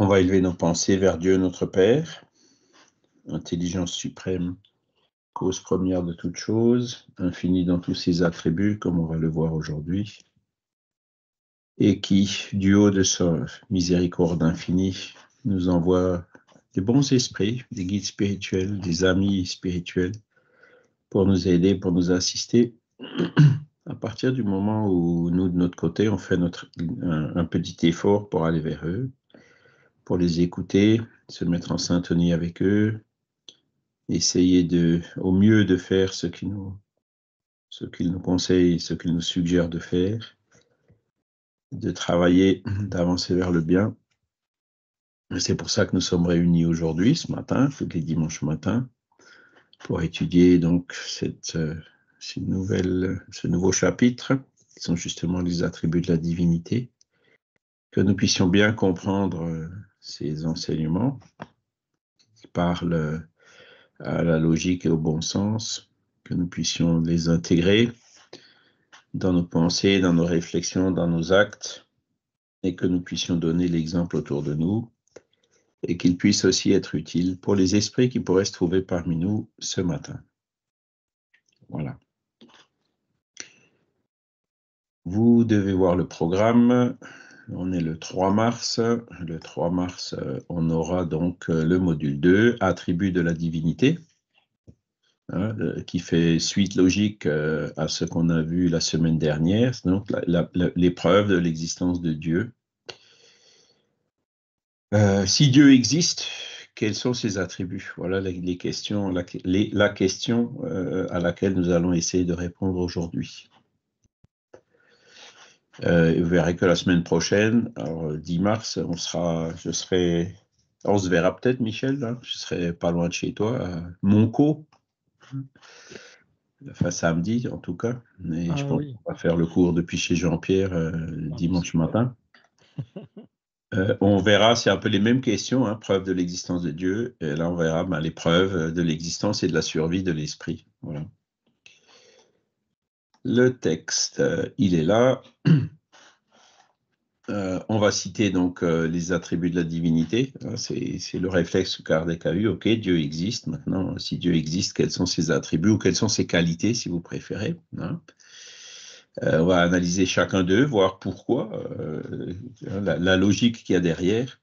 On va élever nos pensées vers Dieu notre Père, intelligence suprême, cause première de toute chose, infinie dans tous ses attributs, comme on va le voir aujourd'hui, et qui, du haut de son miséricorde infinie, nous envoie des bons esprits, des guides spirituels, des amis spirituels, pour nous aider, pour nous assister. À partir du moment où nous, de notre côté, on fait notre, un petit effort pour aller vers eux, pour les écouter, se mettre en syntonie avec eux, essayer de, au mieux de faire ce qu'ils nous, ce qu'ils nous conseillent, ce qu'ils nous suggèrent de faire, de travailler, d'avancer vers le bien. C'est pour ça que nous sommes réunis aujourd'hui, ce matin, tous les dimanches matin, pour étudier donc cette, euh, cette nouvelle, ce nouveau chapitre, qui sont justement les attributs de la divinité, que nous puissions bien comprendre euh, ces enseignements qui parlent euh, à la logique et au bon sens, que nous puissions les intégrer dans nos pensées, dans nos réflexions, dans nos actes, et que nous puissions donner l'exemple autour de nous, et qu'ils puissent aussi être utiles pour les esprits qui pourraient se trouver parmi nous ce matin. Voilà. Vous devez voir le programme on est le 3 mars. Le 3 mars, euh, on aura donc euh, le module 2, attributs de la divinité, hein, qui fait suite logique euh, à ce qu'on a vu la semaine dernière, donc l'épreuve de l'existence de Dieu. si Dieu existe, quels sont ses attributs Voilà les, questions, la, question à laquelle nous allons essayer de répondre aujourd'hui. Euh, vous verrez que la semaine prochaine, 10 euh, mars, on sera, je serai, on se verra peut-être, Michel. Hein, je serai pas loin de chez toi, à Monco. Enfin, samedi, en tout cas. mais ah je pense qu'on va faire le cours depuis chez Jean-Pierre euh, ah, dimanche matin. on verra, c'est un peu les mêmes questions, hein, preuve de l'existence de Dieu. Et là, on verra ben, les preuves de l'existence et de la survie de l'esprit. Voilà le texte. Euh, il est là. Euh, on va citer donc euh, les attributs de la divinité. Hein, c'est le réflexe que a eu. Ok, Dieu existe. Maintenant, si Dieu existe, quels sont ses attributs ou quelles sont ses qualités, si vous préférez. Hein. on va analyser chacun d'eux, voir pourquoi, la, logique qu'il y a derrière.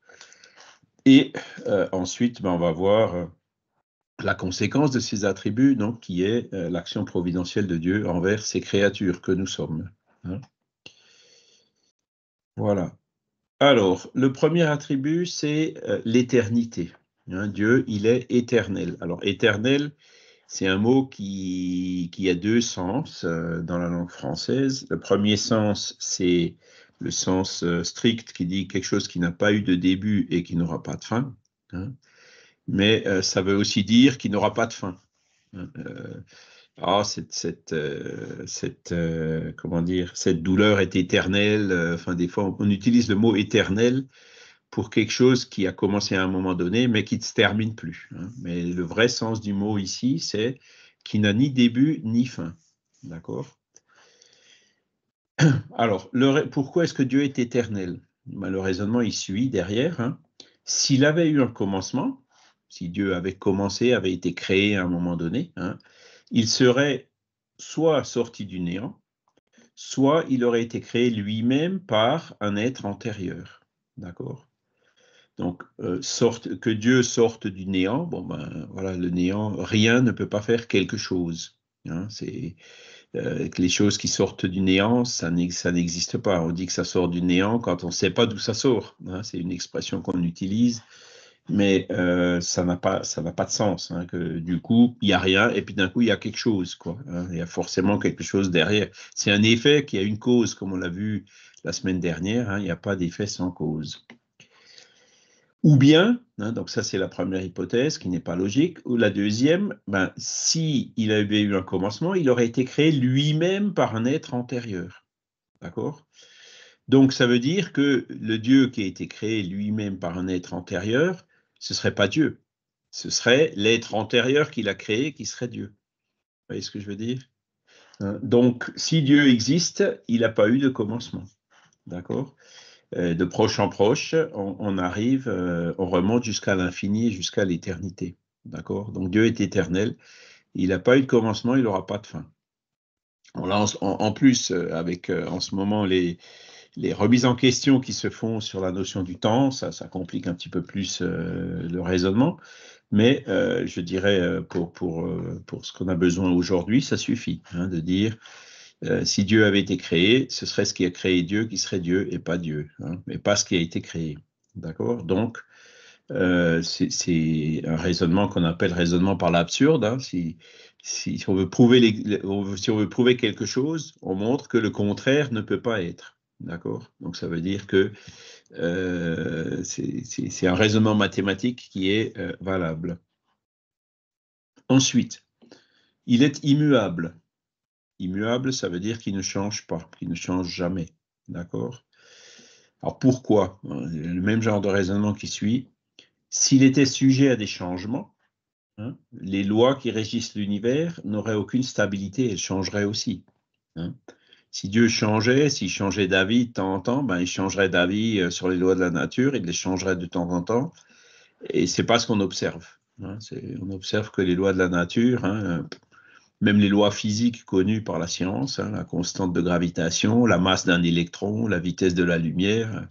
Et ensuite, ben, on va voir la conséquence de ces attributs, donc, qui est euh, l'action providentielle de Dieu envers ces créatures que nous sommes. Hein. Voilà. Alors, le premier attribut, c'est euh, l'éternité. Hein. Dieu, il est éternel. Alors, éternel, c'est un mot qui, qui, a deux sens euh, dans la langue française. Le premier sens, c'est le sens strict qui dit quelque chose qui n'a pas eu de début et qui n'aura pas de fin. Hein mais euh, ça veut aussi dire qu'il n'aura pas de fin. Euh, euh ah, cette, euh, comment dire, cette douleur est éternelle. Enfin, des fois, on, utilise le mot éternel pour quelque chose qui a commencé à un moment donné, mais qui ne se termine plus. Hein. Mais le vrai sens du mot ici, c'est qui n'a ni début ni fin. D'accord Alors, pourquoi est-ce que Dieu est éternel ben, Le raisonnement, il suit derrière. Hein. S'il avait eu un commencement, si Dieu avait commencé, avait été créé à un moment donné, hein, il serait soit sorti du néant, soit il aurait été créé lui-même par un être antérieur. D'accord Donc, euh, que Dieu sorte du néant, bon ben voilà, le néant, rien ne peut pas faire quelque chose. Hein, c'est euh, les choses qui sortent du néant, ça n'existe pas. On dit que ça sort du néant quand on ne sait pas d'où ça sort. Hein, c'est une expression qu'on utilise mais euh, ça n'a pas de sens hein, que du coup il y a rien et puis d'un coup il y a quelque chose quoi hein. il y a forcément quelque chose derrière c'est un effet qui a une cause comme on l'a vu la semaine dernière hein, il n'y a pas d'effet sans cause ou bien donc ça c'est la première hypothèse qui n'est pas logique ou la deuxième ben si il avait eu un commencement il aurait été créé lui-même par un être antérieur d'accord donc ça veut dire que le Dieu qui a été créé lui-même par un être antérieur, ce ne serait pas Dieu. Ce serait l'être antérieur qu'il a créé qui serait Dieu. Vous voyez ce que je veux dire euh, Donc, si Dieu existe, il n'a pas eu de commencement. D'accord euh, De proche en proche, on, arrive, euh, on remonte jusqu'à l'infini, jusqu'à l'éternité. D'accord Donc, Dieu est éternel. Il n'a pas eu de commencement, il n'aura pas de fin. On en, en, plus, avec en ce moment les, les remises en question qui se font sur la notion du temps, ça, ça complique un petit peu plus euh, le raisonnement. Mais euh, je dirais, euh, pour, pour, pour ce qu'on a besoin aujourd'hui, ça suffit hein, de dire, si Dieu avait été créé, ce serait ce qui a créé Dieu qui serait Dieu et pas Dieu, hein, mais pas ce qui a été créé. D'accord Donc, c'est un raisonnement qu'on appelle raisonnement par l'absurde. Hein, si, si, on veut prouver les, si on veut prouver quelque chose, on montre que le contraire ne peut pas être. D'accord Donc ça veut dire que euh, c'est un raisonnement mathématique qui est euh, valable. Ensuite, il est immuable. Immuable, ça veut dire qu'il ne change pas, qu'il ne change jamais. D'accord Alors pourquoi Le même genre de raisonnement qui suit. S'il était sujet à des changements, hein, les lois qui régissent l'univers n'auraient aucune stabilité, elles changeraient aussi. Hein si Dieu changeait, s'il changeait d'avis de temps en temps, ben, il changerait d'avis euh, sur les lois de la nature, il les changerait de temps en temps. Et c'est pas ce qu'on observe. Hein. On observe que les lois de la nature, hein, même les lois physiques connues par la science, hein, la constante de gravitation, la masse d'un électron, la vitesse de la lumière,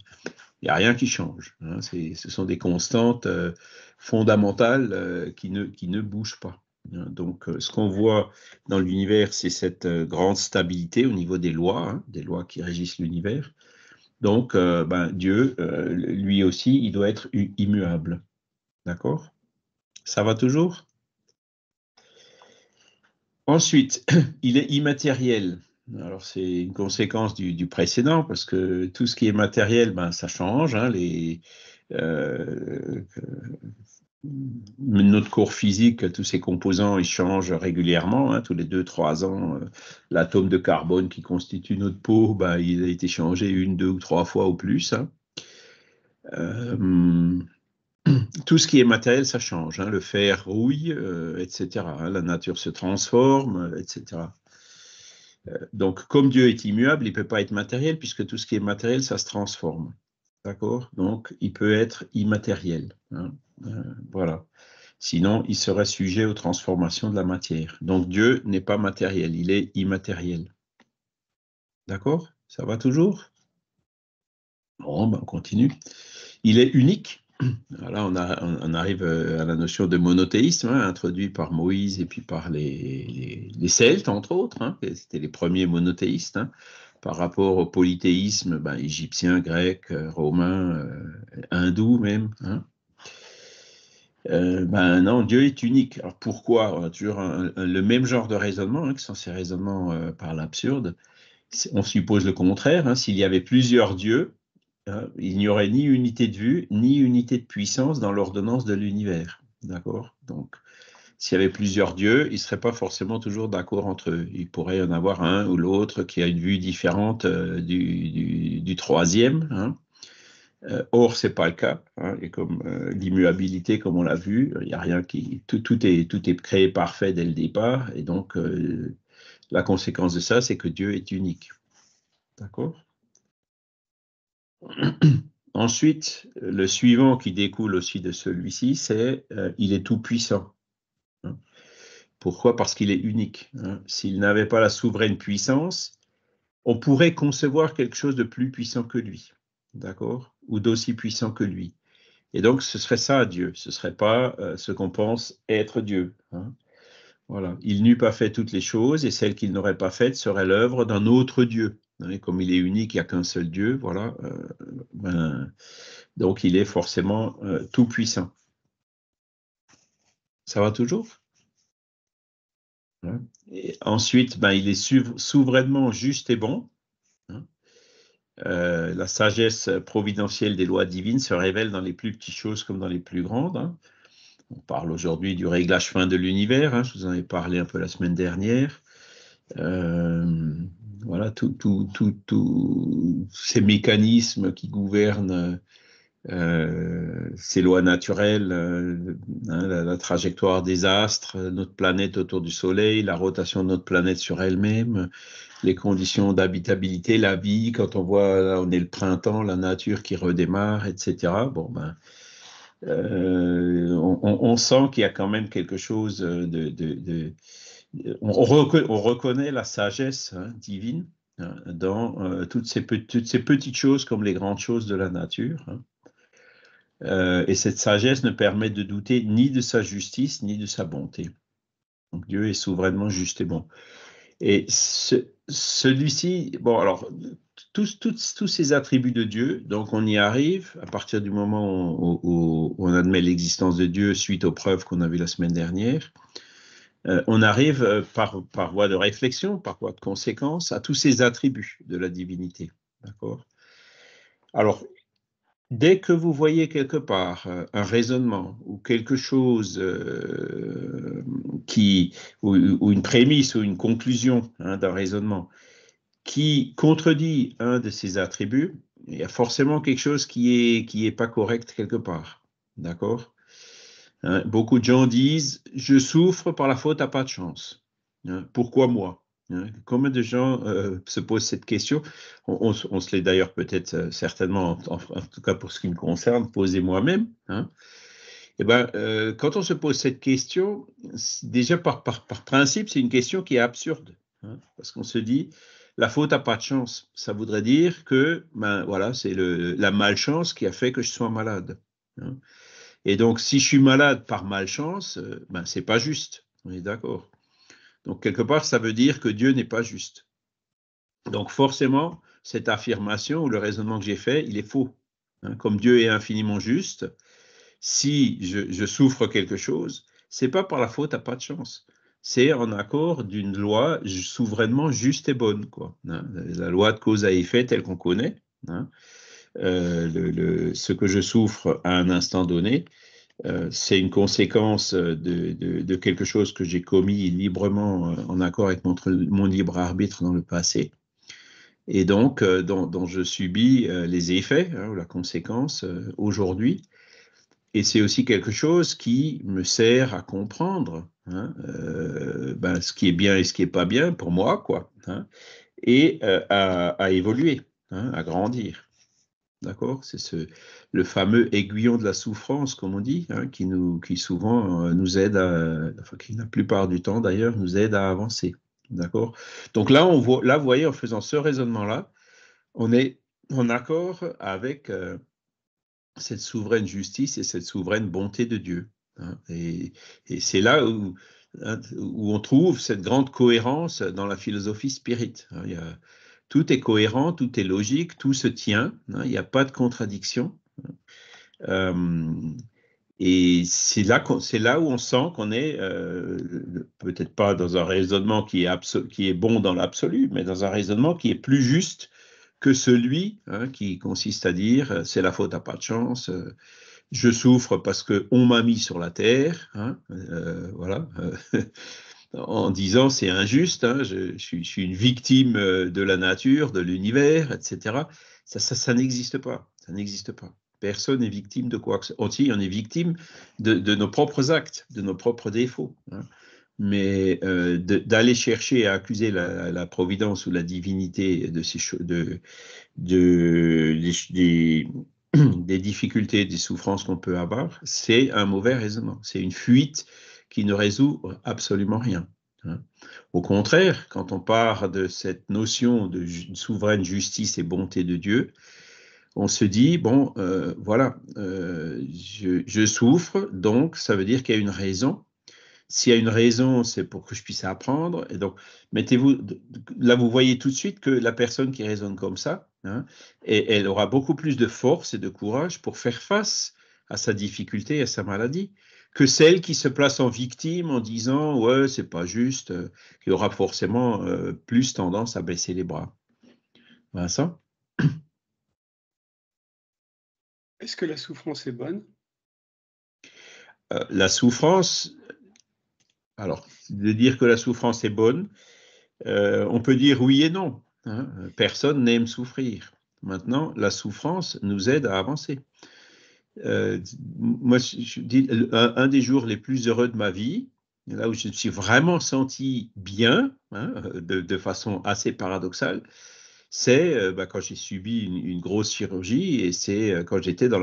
il n'y a rien qui change. ce sont des constantes euh, fondamentales euh, qui, ne, qui ne bougent pas. Euh, donc, euh, ce qu'on voit dans l'univers, c'est cette euh, grande stabilité au niveau des lois, hein, des lois qui régissent l'univers. Donc, ben, Dieu, lui aussi, il doit être immuable. D'accord Ça va toujours Ensuite, il est immatériel. Alors, c'est une conséquence du, précédent, parce que tout ce qui est matériel, ben, ça change. Hein, les, notre corps physique, tous ses composants, ils changent régulièrement, hein. tous les deux, trois ans. Euh, l'atome de carbone qui constitue notre peau, bah, il a été changé une, deux ou trois fois au plus. Hein. Euh, tout ce qui est matériel, ça change. Hein. le fer rouille, euh, etc. la nature se transforme, etc. donc, comme Dieu est immuable, il ne peut pas être matériel, puisque tout ce qui est matériel, ça se transforme. D'accord Donc, il peut être immatériel. Hein. Euh, voilà. Sinon, il serait sujet aux transformations de la matière. Donc, Dieu n'est pas matériel, il est immatériel. D'accord Ça va toujours Bon, ben, on continue. Il est unique. Là, on, arrive euh, à la notion de monothéisme, hein, introduit par Moïse et puis par les, Celtes, entre autres. C'était hein, les premiers monothéistes par rapport au polythéisme ben, égyptien, grec, euh, romain, euh, hindou même. Hein. Euh, ben non, Dieu est unique. Alors pourquoi On a toujours le même genre de raisonnement, hein, qui sont ces raisonnements par l'absurde. On suppose le contraire. Hein. S'il y avait plusieurs dieux, il n'y aurait ni unité de vue, ni unité de puissance dans l'ordonnance de l'univers. D'accord Donc, s'il y avait plusieurs dieux, ils ne seraient pas forcément toujours d'accord entre eux. Il pourrait y en avoir un ou l'autre qui a une vue différente euh, du, troisième. Hein. Euh, or, ce n'est pas le cas. Hein, comme euh, l'immuabilité, comme on l'a vu, il a rien qui. Tout, est, tout est créé parfait dès le départ. Et donc, la conséquence de ça, c'est que Dieu est unique. D'accord Ensuite, le suivant qui découle aussi de celui-ci, c'est il est tout puissant. Pourquoi Parce qu'il est unique. S'il n'avait pas la souveraine puissance, on pourrait concevoir quelque chose de plus puissant que lui, d'accord Ou d'aussi puissant que lui. Et donc, ce serait ça, Dieu. Ce ne serait pas euh, ce qu'on pense être Dieu. Hein. Voilà. Il n'eût pas fait toutes les choses, et celles qu'il n'aurait pas faites seraient l'œuvre d'un autre Dieu. Hein. Comme il est unique, il n'y a qu'un seul Dieu, voilà. Euh, ben, donc, il est forcément euh, tout-puissant. Ça va toujours Hein. Et ensuite, ben, il est souverainement juste et bon. Hein. Euh, la sagesse providentielle des lois divines se révèle dans les plus petites choses comme dans les plus grandes. Hein. On parle aujourd'hui du réglage fin de l'univers. je vous en ai parlé un peu la semaine dernière. Euh, voilà, tous tout, tout, ces mécanismes qui gouvernent euh, ces lois naturelles, euh, hein, la, trajectoire des astres, notre planète autour du Soleil, la rotation de notre planète sur elle-même, les conditions d'habitabilité, la vie, quand on voit, on est le printemps, la nature qui redémarre, etc. Bon, ben, euh, on, sent qu'il y a quand même quelque chose de... on, reconnaît la sagesse hein, divine hein, dans toutes, ces, petites choses comme les grandes choses de la nature. Euh, et cette sagesse ne permet de douter ni de sa justice, ni de sa bonté. Donc Dieu est souverainement juste et bon. Et ce, celui-ci, bon, alors, tous, tous, ces attributs de Dieu, donc on y arrive à partir du moment où, on admet l'existence de Dieu suite aux preuves qu'on a vues la semaine dernière. Euh, on arrive euh, par, par voie de réflexion, par voie de conséquence, à tous ces attributs de la divinité. D'accord Alors, dès que vous voyez quelque part euh, un raisonnement ou quelque chose euh, qui, ou, une prémisse ou une conclusion hein, d'un raisonnement qui contredit un de ses attributs, il y a forcément quelque chose qui est qui est pas correct quelque part, d'accord hein, Beaucoup de gens disent je souffre par la faute à pas de chance. Hein, pourquoi moi Combien de gens euh, se posent cette question on, se l'est d'ailleurs peut-être euh, certainement, en, tout cas pour ce qui me concerne, posé moi-même. Hein. Eh ben, euh, quand on se pose cette question, déjà par, par, principe, c'est une question qui est absurde. Hein, parce qu'on se dit, la faute n'a pas de chance. Ça voudrait dire que ben, voilà, c'est la malchance qui a fait que je sois malade. Hein. Et donc, si je suis malade par malchance, ben, ce n'est pas juste. On est d'accord. Donc, quelque part, ça veut dire que Dieu n'est pas juste. Donc, forcément, cette affirmation ou le raisonnement que j'ai fait, il est faux. Hein. comme Dieu est infiniment juste, si je, souffre quelque chose, c'est pas par la faute à pas de chance. C'est en accord d'une loi souverainement juste et bonne, quoi. Hein. la loi de cause à effet telle qu'on connaît. Hein. Euh, ce que je souffre à un instant donné, euh, c'est une conséquence euh, de, quelque chose que j'ai commis librement euh, en accord avec mon, libre arbitre dans le passé, et donc dont, je subis les effets hein, ou la conséquence aujourd'hui. Et c'est aussi quelque chose qui me sert à comprendre hein, ben, ce qui est bien et ce qui n'est pas bien pour moi, quoi, hein, et à, évoluer, à grandir. D'accord C'est le fameux aiguillon de la souffrance, comme on dit, hein, qui, nous, qui souvent euh, nous aide, à, qui la plupart du temps d'ailleurs, nous aide à avancer. D'accord Donc là, on voit, là, vous voyez, en faisant ce raisonnement-là, on est en accord avec euh, cette souveraine justice et cette souveraine bonté de Dieu. Hein. et, c'est là hein, où, on trouve cette grande cohérence dans la philosophie spirite. il y a, tout est cohérent, tout est logique, tout se tient, hein, il n'y a pas de contradiction. Euh, et c'est là, où on sent qu'on est, euh, peut-être pas dans un raisonnement qui est, qui est bon dans l'absolu, mais dans un raisonnement qui est plus juste que celui hein, qui consiste à dire euh, c'est la faute à pas de chance, je souffre parce qu'on m'a mis sur la terre, hein, voilà. en disant c'est injuste, hein, je, suis, une victime euh, de la nature, de l'univers, etc. Ça, ça, n'existe pas. Ça n'existe pas. Personne n'est victime de quoi que ce soit. on est victime de, nos propres actes, de nos propres défauts. Hein. Mais euh, d'aller chercher à accuser la, providence ou la divinité de ces de, de, des difficultés, des souffrances qu'on peut avoir, c'est un mauvais raisonnement. C'est une fuite qui ne résout absolument rien. Hein. Au contraire, quand on part de cette notion de souveraine justice et bonté de Dieu, on se dit, bon, euh, voilà, euh, je, souffre, donc ça veut dire qu'il y a une raison. S'il y a une raison, c'est pour que je puisse apprendre. Et donc, mettez-vous, là, vous voyez tout de suite que la personne qui raisonne comme ça, hein, et, elle aura beaucoup plus de force et de courage pour faire face à sa difficulté, et à sa maladie que celle qui se place en victime en disant ouais c'est pas juste, euh, qui aura forcément euh, plus tendance à baisser les bras. Vincent Est-ce que la souffrance est bonne euh, La souffrance, alors de dire que la souffrance est bonne, on peut dire oui et non. Hein. Personne n'aime souffrir. Maintenant, la souffrance nous aide à avancer. Euh, moi, un, des jours les plus heureux de ma vie, là où je me suis vraiment senti bien, hein, de, façon assez paradoxale, c'est euh, bah, quand j'ai subi une, grosse chirurgie et c'est euh, quand j'étais dans,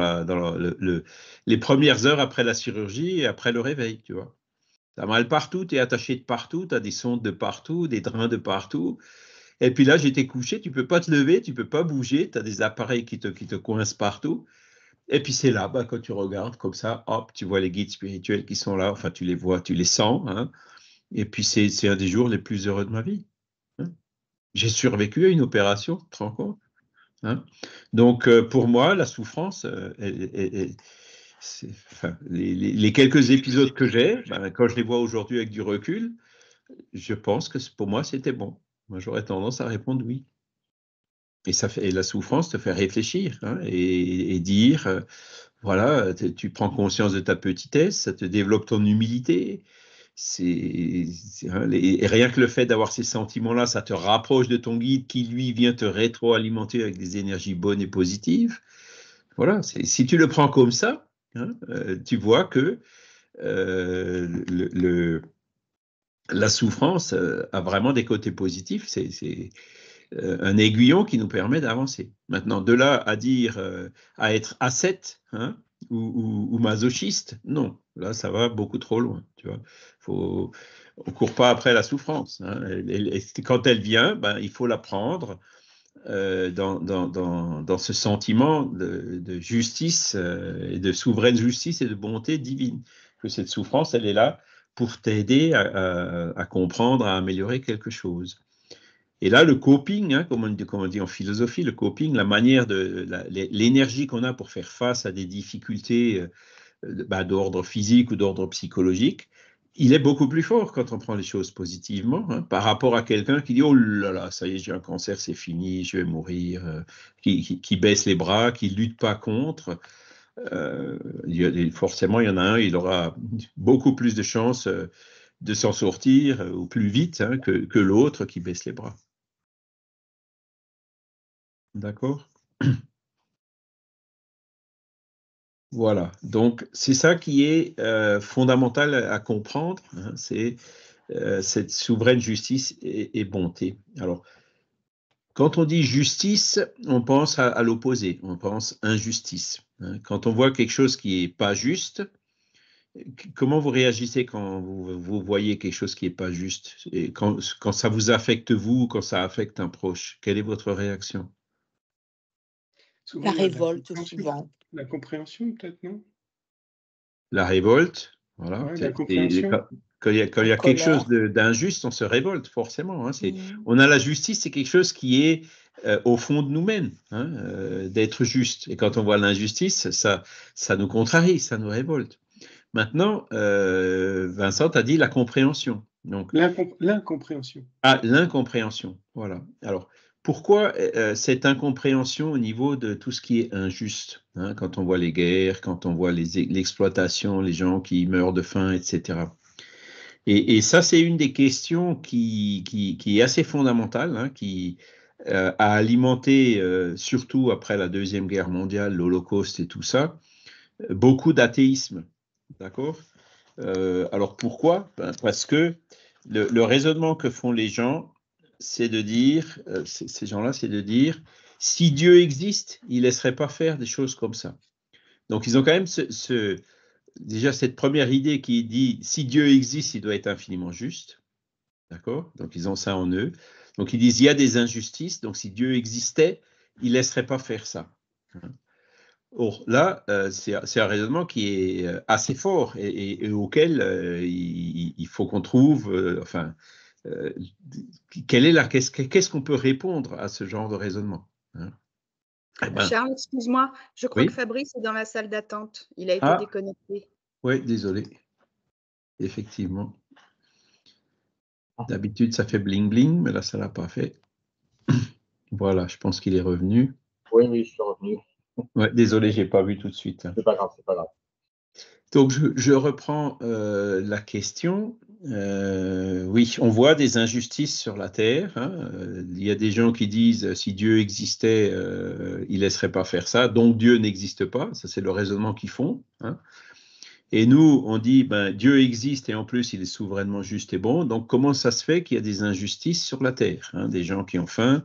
les premières heures après la chirurgie et après le réveil, tu vois. T'as mal partout, t'es attaché de partout, t'as des sondes de partout, des drains de partout. Et puis là, j'étais couché, tu peux pas te lever, tu peux pas bouger, tu as des appareils qui te, qui te coincent partout. Et puis c'est là, bah, quand tu regardes comme ça, hop, tu vois les guides spirituels qui sont là, enfin tu les vois, tu les sens. Hein. Et puis c'est un des jours les plus heureux de ma vie. Hein. J'ai survécu à une opération, tu te rends hein. Donc euh, pour moi, la souffrance, euh, les, quelques épisodes que j'ai, ben, quand je les vois aujourd'hui avec du recul, je pense que pour moi c'était bon. Moi j'aurais tendance à répondre oui. Et, ça fait, la souffrance te fait réfléchir hein, et, dire, euh, voilà, tu prends conscience de ta petitesse, ça te développe ton humilité. C'est, hein, et rien que le fait d'avoir ces sentiments-là, ça te rapproche de ton guide qui, lui, vient te rétroalimenter avec des énergies bonnes et positives. Voilà, si tu le prends comme ça, hein, euh, tu vois que euh, le, la souffrance a vraiment des côtés positifs. c'est euh, un aiguillon qui nous permet d'avancer. Maintenant, de là à dire, euh, à être ascète hein, ou, masochiste, non, là, ça va beaucoup trop loin. Tu vois. on ne court pas après la souffrance. Hein. quand elle vient, ben, il faut la prendre. Euh, dans, ce sentiment de, justice et de souveraine justice et de bonté divine, que cette souffrance, elle est là pour t'aider à comprendre, à améliorer quelque chose. Et là, le coping, hein, comme, on, dit en philosophie, le coping, la manière de l'énergie qu'on a pour faire face à des difficultés euh, bah, d'ordre physique ou d'ordre psychologique, il est beaucoup plus fort quand on prend les choses positivement hein, par rapport à quelqu'un qui dit oh là là ça y est j'ai un cancer c'est fini je vais mourir euh, qui, baisse les bras qui lutte pas contre euh, forcément il y en a un il aura beaucoup plus de chances de s'en sortir ou plus vite hein, que l'autre qui baisse les bras D'accord Voilà, donc c'est ça qui est euh, fondamental à comprendre, hein, c'est euh, cette souveraine justice et, bonté. Alors, quand on dit justice, on pense à, l'opposé, on pense injustice. Hein. Quand on voit quelque chose qui n'est pas juste, comment vous réagissez quand vous, voyez quelque chose qui n'est pas juste et quand, quand ça vous affecte vous, quand ça affecte un proche Quelle est votre réaction la révolte, la souvent. La compréhension, peut-être, non La révolte, voilà. la compréhension. quand il y a, quelque chose d'injuste, on se révolte forcément. Hein. Mmh. On a la justice, c'est quelque chose qui est euh, au fond de nous-mêmes, hein, euh, d'être juste. Et quand on voit l'injustice, ça, ça nous contrarie, ça nous révolte. Maintenant, euh, Vincent a dit la compréhension. Donc l'incompréhension. Ah, l'incompréhension. Voilà. Alors, pourquoi euh, euh, cette incompréhension au niveau de tout ce qui est injuste hein, Quand on voit les guerres, quand on voit l'exploitation, les, gens qui meurent de faim, etc. Et, ça, c'est une des questions qui, qui, est assez fondamentale, hein, qui euh, a alimenté, surtout après la Deuxième Guerre mondiale, l'Holocauste et tout ça, beaucoup d'athéisme. D'accord Alors pourquoi ben, Parce que le raisonnement que font les gens, c'est de dire, euh, ces gens-là, c'est de dire, si Dieu existe, il ne laisserait pas faire des choses comme ça. Donc ils ont quand même ce, déjà cette première idée qui dit, si Dieu existe, il doit être infiniment juste. D'accord Donc ils ont ça en eux. Donc ils disent, il y a des injustices, donc si Dieu existait, il ne laisserait pas faire ça. Or, là, euh, c'est un raisonnement qui est euh, assez fort et, auquel il, faut qu'on trouve, enfin, euh, est la, qu'est-ce, qu'on peut répondre à ce genre de raisonnement hein eh ben Charles, excuse-moi, je crois que Fabrice est dans la salle d'attente. Il a été ah. déconnecté. Oui, désolé. Effectivement. D'habitude, ça fait bling bling, mais là, ça ne l'a pas fait. voilà, je pense qu'il est revenu. Oui, oui, je suis revenu. désolé, je n'ai pas vu tout de suite. C'est pas grave, c'est pas grave. Donc, je, reprends euh, la question. Euh, oui, on voit des injustices sur la terre. Hein. Euh, il y a des gens qui disent euh, si Dieu existait, il il laisserait pas faire ça. Donc Dieu n'existe pas. Ça c'est le raisonnement qu'ils font. Hein. Et nous, on dit ben Dieu existe et en plus il est souverainement juste et bon. Donc comment ça se fait qu'il y a des injustices sur la terre hein, Des gens qui ont faim,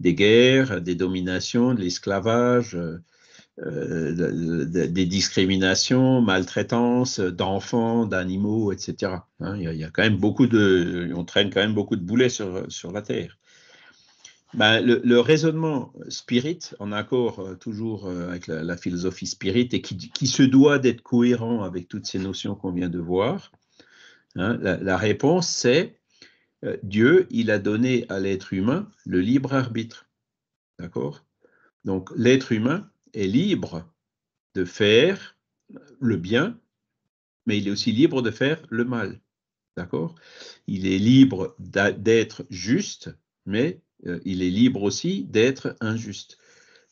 des guerres, des dominations, de l'esclavage. Euh, des discriminations, maltraitances d'enfants, d'animaux, etc. Hein. il, y a, quand même beaucoup de, on traîne quand même beaucoup de boulets sur, sur la terre. Ben, le, raisonnement spirit, en accord euh, toujours euh, avec la, philosophie spirit, et qui, qui se doit d'être cohérent avec toutes ces notions qu'on vient de voir, hein, la, réponse c'est Dieu, il a donné à l'être humain le libre arbitre. D'accord Donc l'être humain, est libre de faire le bien, mais il est aussi libre de faire le mal. D'accord Il est libre d'être juste, mais euh, il est libre aussi d'être injuste.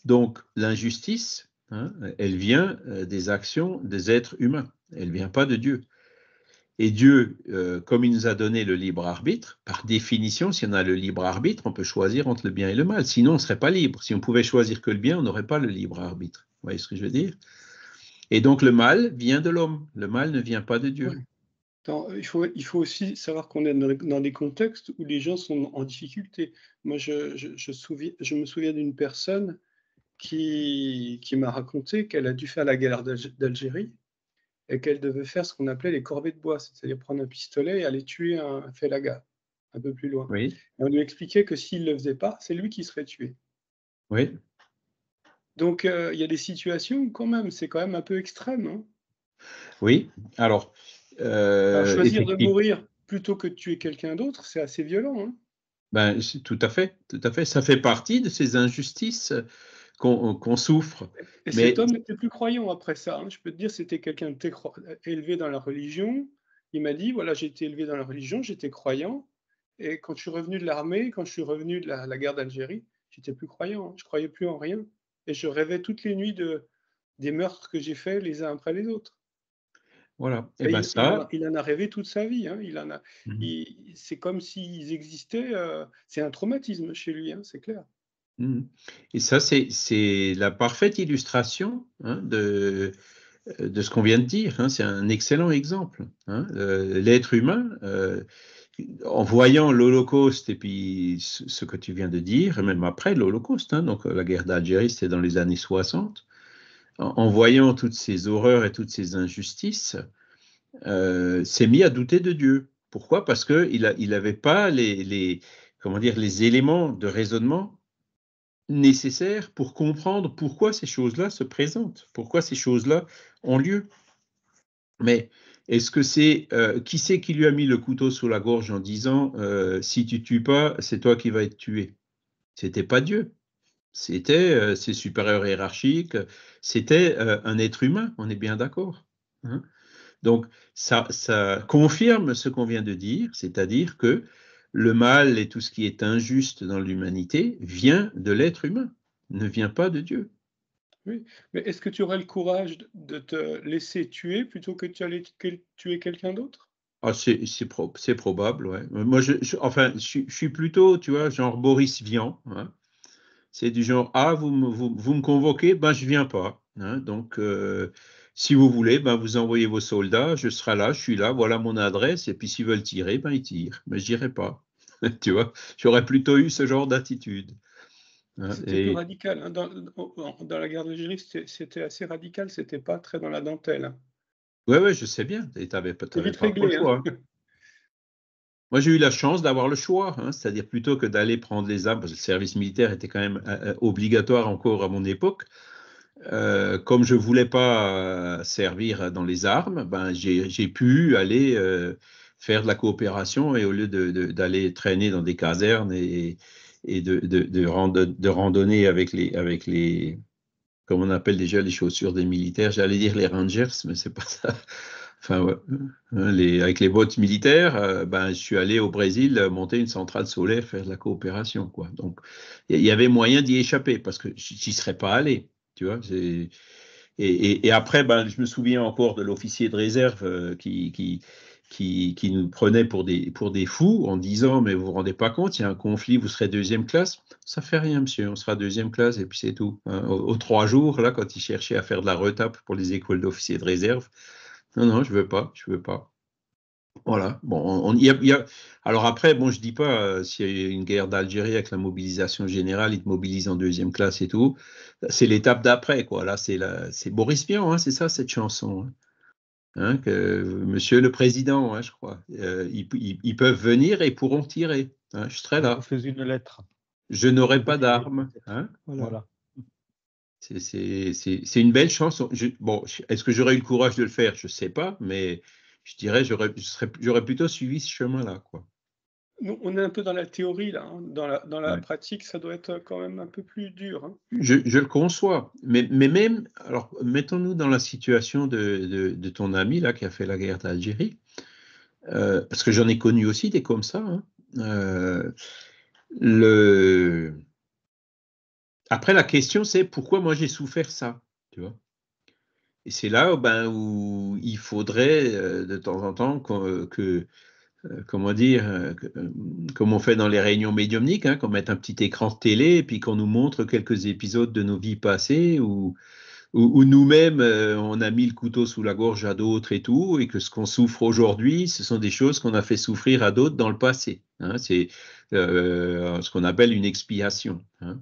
Donc l'injustice, hein, elle vient euh, des actions des êtres humains, elle ne vient pas de Dieu. Et Dieu, euh, comme il nous a donné le libre arbitre, par définition, si on a le libre arbitre, on peut choisir entre le bien et le mal. Sinon, on ne serait pas libre. Si on pouvait choisir que le bien, on n'aurait pas le libre arbitre. Vous voyez ce que je veux dire Et donc, le mal vient de l'homme. Le mal ne vient pas de Dieu. Euh, il, faut, il, faut, aussi savoir qu'on est dans des contextes où les gens sont en difficulté. Moi, je, je me souviens d'une personne qui, qui m'a raconté qu'elle a dû faire la guerre d'Algérie et qu'elle devait faire ce qu'on appelait les corvées de bois, c'est-à-dire prendre un pistolet et aller tuer un félaga un peu plus loin. Et on lui expliquait que s'il ne le faisait pas, c'est lui qui serait tué. Oui. Donc euh, il y a des situations quand même, c'est quand même un peu extrême. Hein. oui, euh, alors... choisir de mourir plutôt que de tuer quelqu'un d'autre, c'est assez violent. Hein. ben, tout à fait, tout à fait. Ça fait partie de ces injustices euh, qu'on souffre. Et cet homme n'était plus croyant après ça. Hein. Je peux te dire, c'était quelqu'un élevé dans la religion. Il m'a dit, voilà, j'ai été élevé dans la religion, j'étais croyant. Et quand je suis revenu de l'armée, quand je suis revenu de la, guerre d'Algérie, j'étais plus croyant. Hein. Je croyais plus en rien. Et je rêvais toutes les nuits de, des meurtres que j'ai faits les uns après les autres. Voilà. Et, eh ben ça... il, en a rêvé toute sa vie. Hein. Il en a. Mhm. C'est comme s'ils existaient. Euh, c'est un traumatisme chez lui, c'est clair. Mmh. Et ça, c'est la parfaite illustration hein, de, euh, de ce qu'on vient de dire. Hein. C'est un excellent exemple. Hein. Euh, l'être humain, euh, en voyant l'Holocauste et puis ce que tu viens de dire, même après l'Holocauste, donc la guerre d'Algérie, c'était dans les années 60, en, voyant toutes ces horreurs et toutes ces injustices, s'est mis à douter de Dieu. Pourquoi Parce qu'il n'avait il pas les, comment dire, les éléments de raisonnement nécessaire pour comprendre pourquoi ces choses-là se présentent, pourquoi ces choses-là ont lieu. Mais est-ce que c'est euh, qui c'est qui lui a mis le couteau sous la gorge en disant euh, si tu tues pas, c'est toi qui vas être tué C'était pas Dieu. C'était euh, ses supérieurs hiérarchiques, c'était un être humain, on est bien d'accord. Hein. Donc ça confirme ce qu'on vient de dire, c'est-à-dire que le mal et tout ce qui est injuste dans l'humanité vient de l'être humain, ne vient pas de Dieu. Oui, mais est-ce que tu aurais le courage de te laisser tuer plutôt que de tuer quelqu'un d'autre ah, c'est, c'est probable, ouais. Euh, moi, je, enfin, je, suis plutôt, tu vois, genre Boris Vian. Hein. C'est du genre, ah, vous me, vous, me convoquez, ben je viens pas. Hein. Donc, euh, si vous voulez, ben vous envoyez vos soldats, je serai là, je suis là, voilà mon adresse, et puis s'ils veulent tirer, ben ils tirent, mais je n'irai pas. tu vois, j'aurais plutôt eu ce genre d'attitude. Hein, c'était radical. Hein, dans, la guerre d'Algérie, c'était assez radical, c'était pas très dans la dentelle. Oui, hein. oui, je sais bien. Et tu avais peut-être pas réglé, Moi, j'ai eu la chance d'avoir le choix, c'est-à-dire plutôt que d'aller prendre les armes, parce que le service militaire était quand même euh, euh, obligatoire encore à mon époque. Euh, comme je ne voulais pas servir dans les armes, ben, j'ai pu aller faire de la coopération et au lieu d'aller traîner dans des casernes et, et de, de, de, randonnée randonner avec les, avec les, comme on appelle déjà les chaussures des militaires, j'allais dire les Rangers, mais c'est pas ça. Enfin, hein, les, avec les bottes militaires, euh, ben, je suis allé au Brésil monter une centrale solaire, faire de la coopération. Quoi. Donc, il y, avait moyen d'y échapper parce que j'y serais pas allé. Tu vois, et, et, après, ben, je me souviens encore de l'officier de réserve euh, qui, qui, qui, nous prenaient pour des, pour des fous en disant Mais vous vous rendez pas compte, il y a un conflit, vous serez deuxième classe. Ça fait rien, monsieur, on sera deuxième classe et puis c'est tout. Hein. au aux, trois jours, là, quand ils cherchaient à faire de la retape pour les écoles d'officiers de réserve, non, non, je veux pas, je veux pas. Voilà. Bon, y alors après, bon, je dis pas euh, s'il y a une guerre d'Algérie avec la mobilisation générale, ils te mobilisent en deuxième classe et tout. C'est l'étape d'après, quoi. Là, c'est Boris Vian, hein, c'est ça cette chanson. Hein. Hein, que, Monsieur le Président, hein, je crois, euh, ils, peuvent venir et pourront tirer. Hein, je serai là. Fais une lettre. Je n'aurai pas d'armes. voilà. C'est une belle chance, bon, est-ce que j'aurais eu le courage de le faire Je ne sais pas, mais je dirais j'aurais plutôt suivi ce chemin-là. quoi on est un peu dans la théorie, là. Hein. Dans la, pratique, ça doit être quand même un peu plus dur. Hein. Je, le conçois. Mais, même, alors, mettons-nous dans la situation de, ton ami, là, qui a fait la guerre d'Algérie. Euh, parce que j'en ai connu aussi des comme ça. Hein. Euh, après, la question, c'est pourquoi moi j'ai souffert ça, tu vois Et c'est là ben, où il faudrait, euh, de temps en temps, que euh, comment dire, euh, euh, comme on fait dans les réunions médiumniques, hein, qu'on mette un petit écran de télé et puis qu'on nous montre quelques épisodes de nos vies passées ou où, nous-mêmes, on a mis le couteau sous la gorge à d'autres et tout, et que ce qu'on souffre aujourd'hui, ce sont des choses qu'on a fait souffrir à d'autres dans le passé. Hein. c'est ce qu'on appelle une expiation. Hein.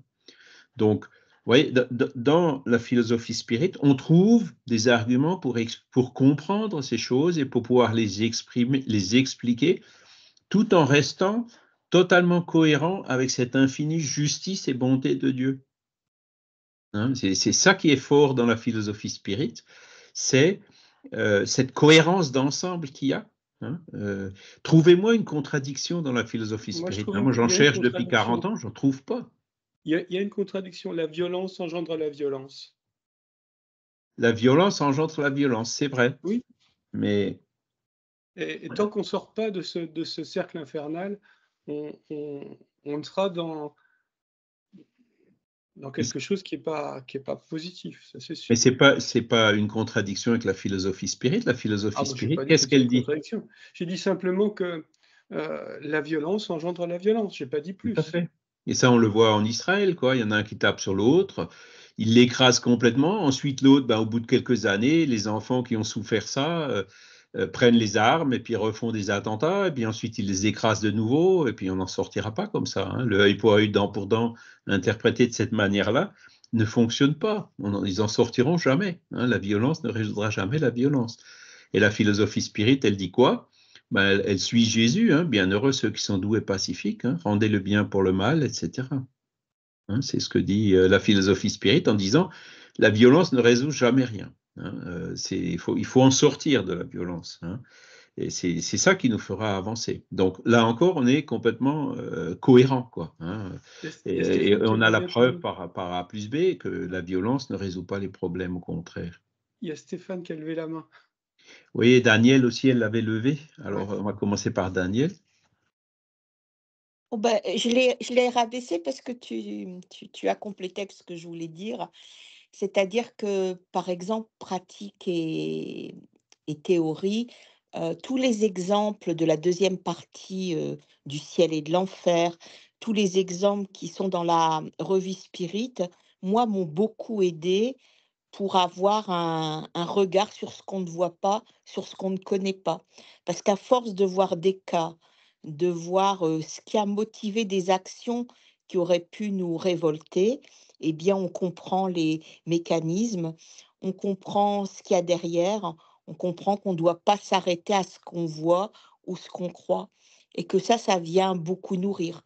Donc, voyez, dans la philosophie spirite, on trouve des arguments pour, pour comprendre ces choses et pour pouvoir les, exprimer, les expliquer, tout en restant totalement cohérent avec cette infinie justice et bonté de Dieu. Hein, c'est ça qui est fort dans la philosophie spirite, c'est euh, cette cohérence d'ensemble qu'il y a. Hein, euh, trouvez-moi une contradiction dans la philosophie spirite. Hein, moi, j'en cherche depuis 40 ans, je n'en trouve pas. Il y a une contradiction. La violence engendre la violence. La violence engendre la violence, c'est vrai. Oui. Mais. Et, tant qu'on ne sort pas de ce, cercle infernal, on, sera dans, dans quelque chose qui n'est pas, pas positif, ça c'est Mais ce n'est pas, pas une contradiction avec la philosophie spirite. La philosophie ah, spirite, qu'est-ce qu'elle dit Je dis simplement que euh, la violence engendre la violence, je n'ai pas dit plus. Tout à fait. Et ça, on le voit en Israël, quoi. Il y en a un qui tape sur l'autre, il l'écrase complètement. Ensuite, l'autre, ben, au bout de quelques années, les enfants qui ont souffert ça euh, euh, prennent les armes et puis refont des attentats, et puis ensuite ils les écrasent de nouveau, et puis on n'en sortira pas comme ça. Hein. Le œil pour œil, dent pour dent, interprété de cette manière-là, ne fonctionne pas. On, ils en sortiront jamais. Hein. La violence ne résoudra jamais la violence. Et la philosophie spirite, elle dit quoi bah, elle, suit Jésus, hein. bienheureux ceux qui sont doux et pacifiques, hein. rendez le bien pour le mal, etc. Hein. c'est ce que dit euh, la philosophie spirite en disant la violence ne résout jamais rien. Euh, il, faut, en sortir de la violence. et c'est ça qui nous fera avancer. Donc là encore, on est complètement euh, cohérent. Quoi, et, on a la preuve par, par A plus B que la violence ne résout pas les problèmes, au contraire. Il y a Stéphane qui a levé la main. Oui, Daniel aussi, elle l'avait levé. Alors, on va commencer par Daniel. Oh, ben, je l'ai rabaissé parce que tu, tu, tu, as complété ce que je voulais dire. C'est-à-dire que, par exemple, pratique et, et théorie, euh, tous les exemples de la deuxième partie euh, du ciel et de l'enfer, tous les exemples qui sont dans la revue Spirit, moi, m'ont beaucoup aidé pour avoir un, regard sur ce qu'on ne voit pas, sur ce qu'on ne connaît pas. Parce qu'à force de voir des cas, de voir ce qui a motivé des actions qui auraient pu nous révolter, eh bien, on comprend les mécanismes, on comprend ce qu'il y a derrière, on comprend qu'on ne doit pas s'arrêter à ce qu'on voit ou ce qu'on croit, et que ça, ça vient beaucoup nourrir,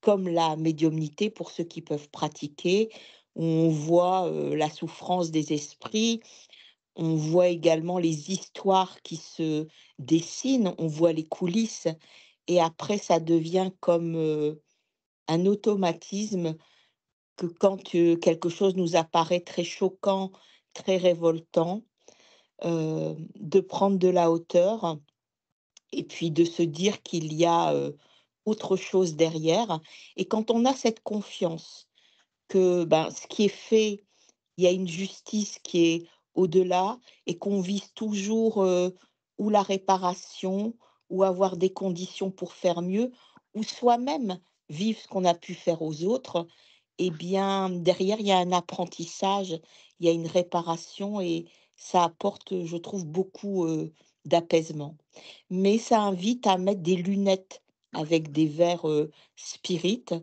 comme la médiumnité pour ceux qui peuvent pratiquer, on voit la souffrance des esprits, on voit également les histoires qui se dessinent, on voit les coulisses, et après ça devient comme un automatisme que quand quelque chose nous apparaît très choquant, très révoltant, de prendre de la hauteur et puis de se dire qu'il y a autre chose derrière. Et quand on a cette confiance que ben, ce qui est fait, il y a une justice qui est au-delà et qu'on vise toujours ou la réparation ou avoir des conditions pour faire mieux ou soi-même vivre ce qu'on a pu faire aux autres, Et eh bien, derrière, il y a un apprentissage, il y a une réparation et ça apporte, je trouve, beaucoup d'apaisement. Mais ça invite à mettre des lunettes avec des verres spirites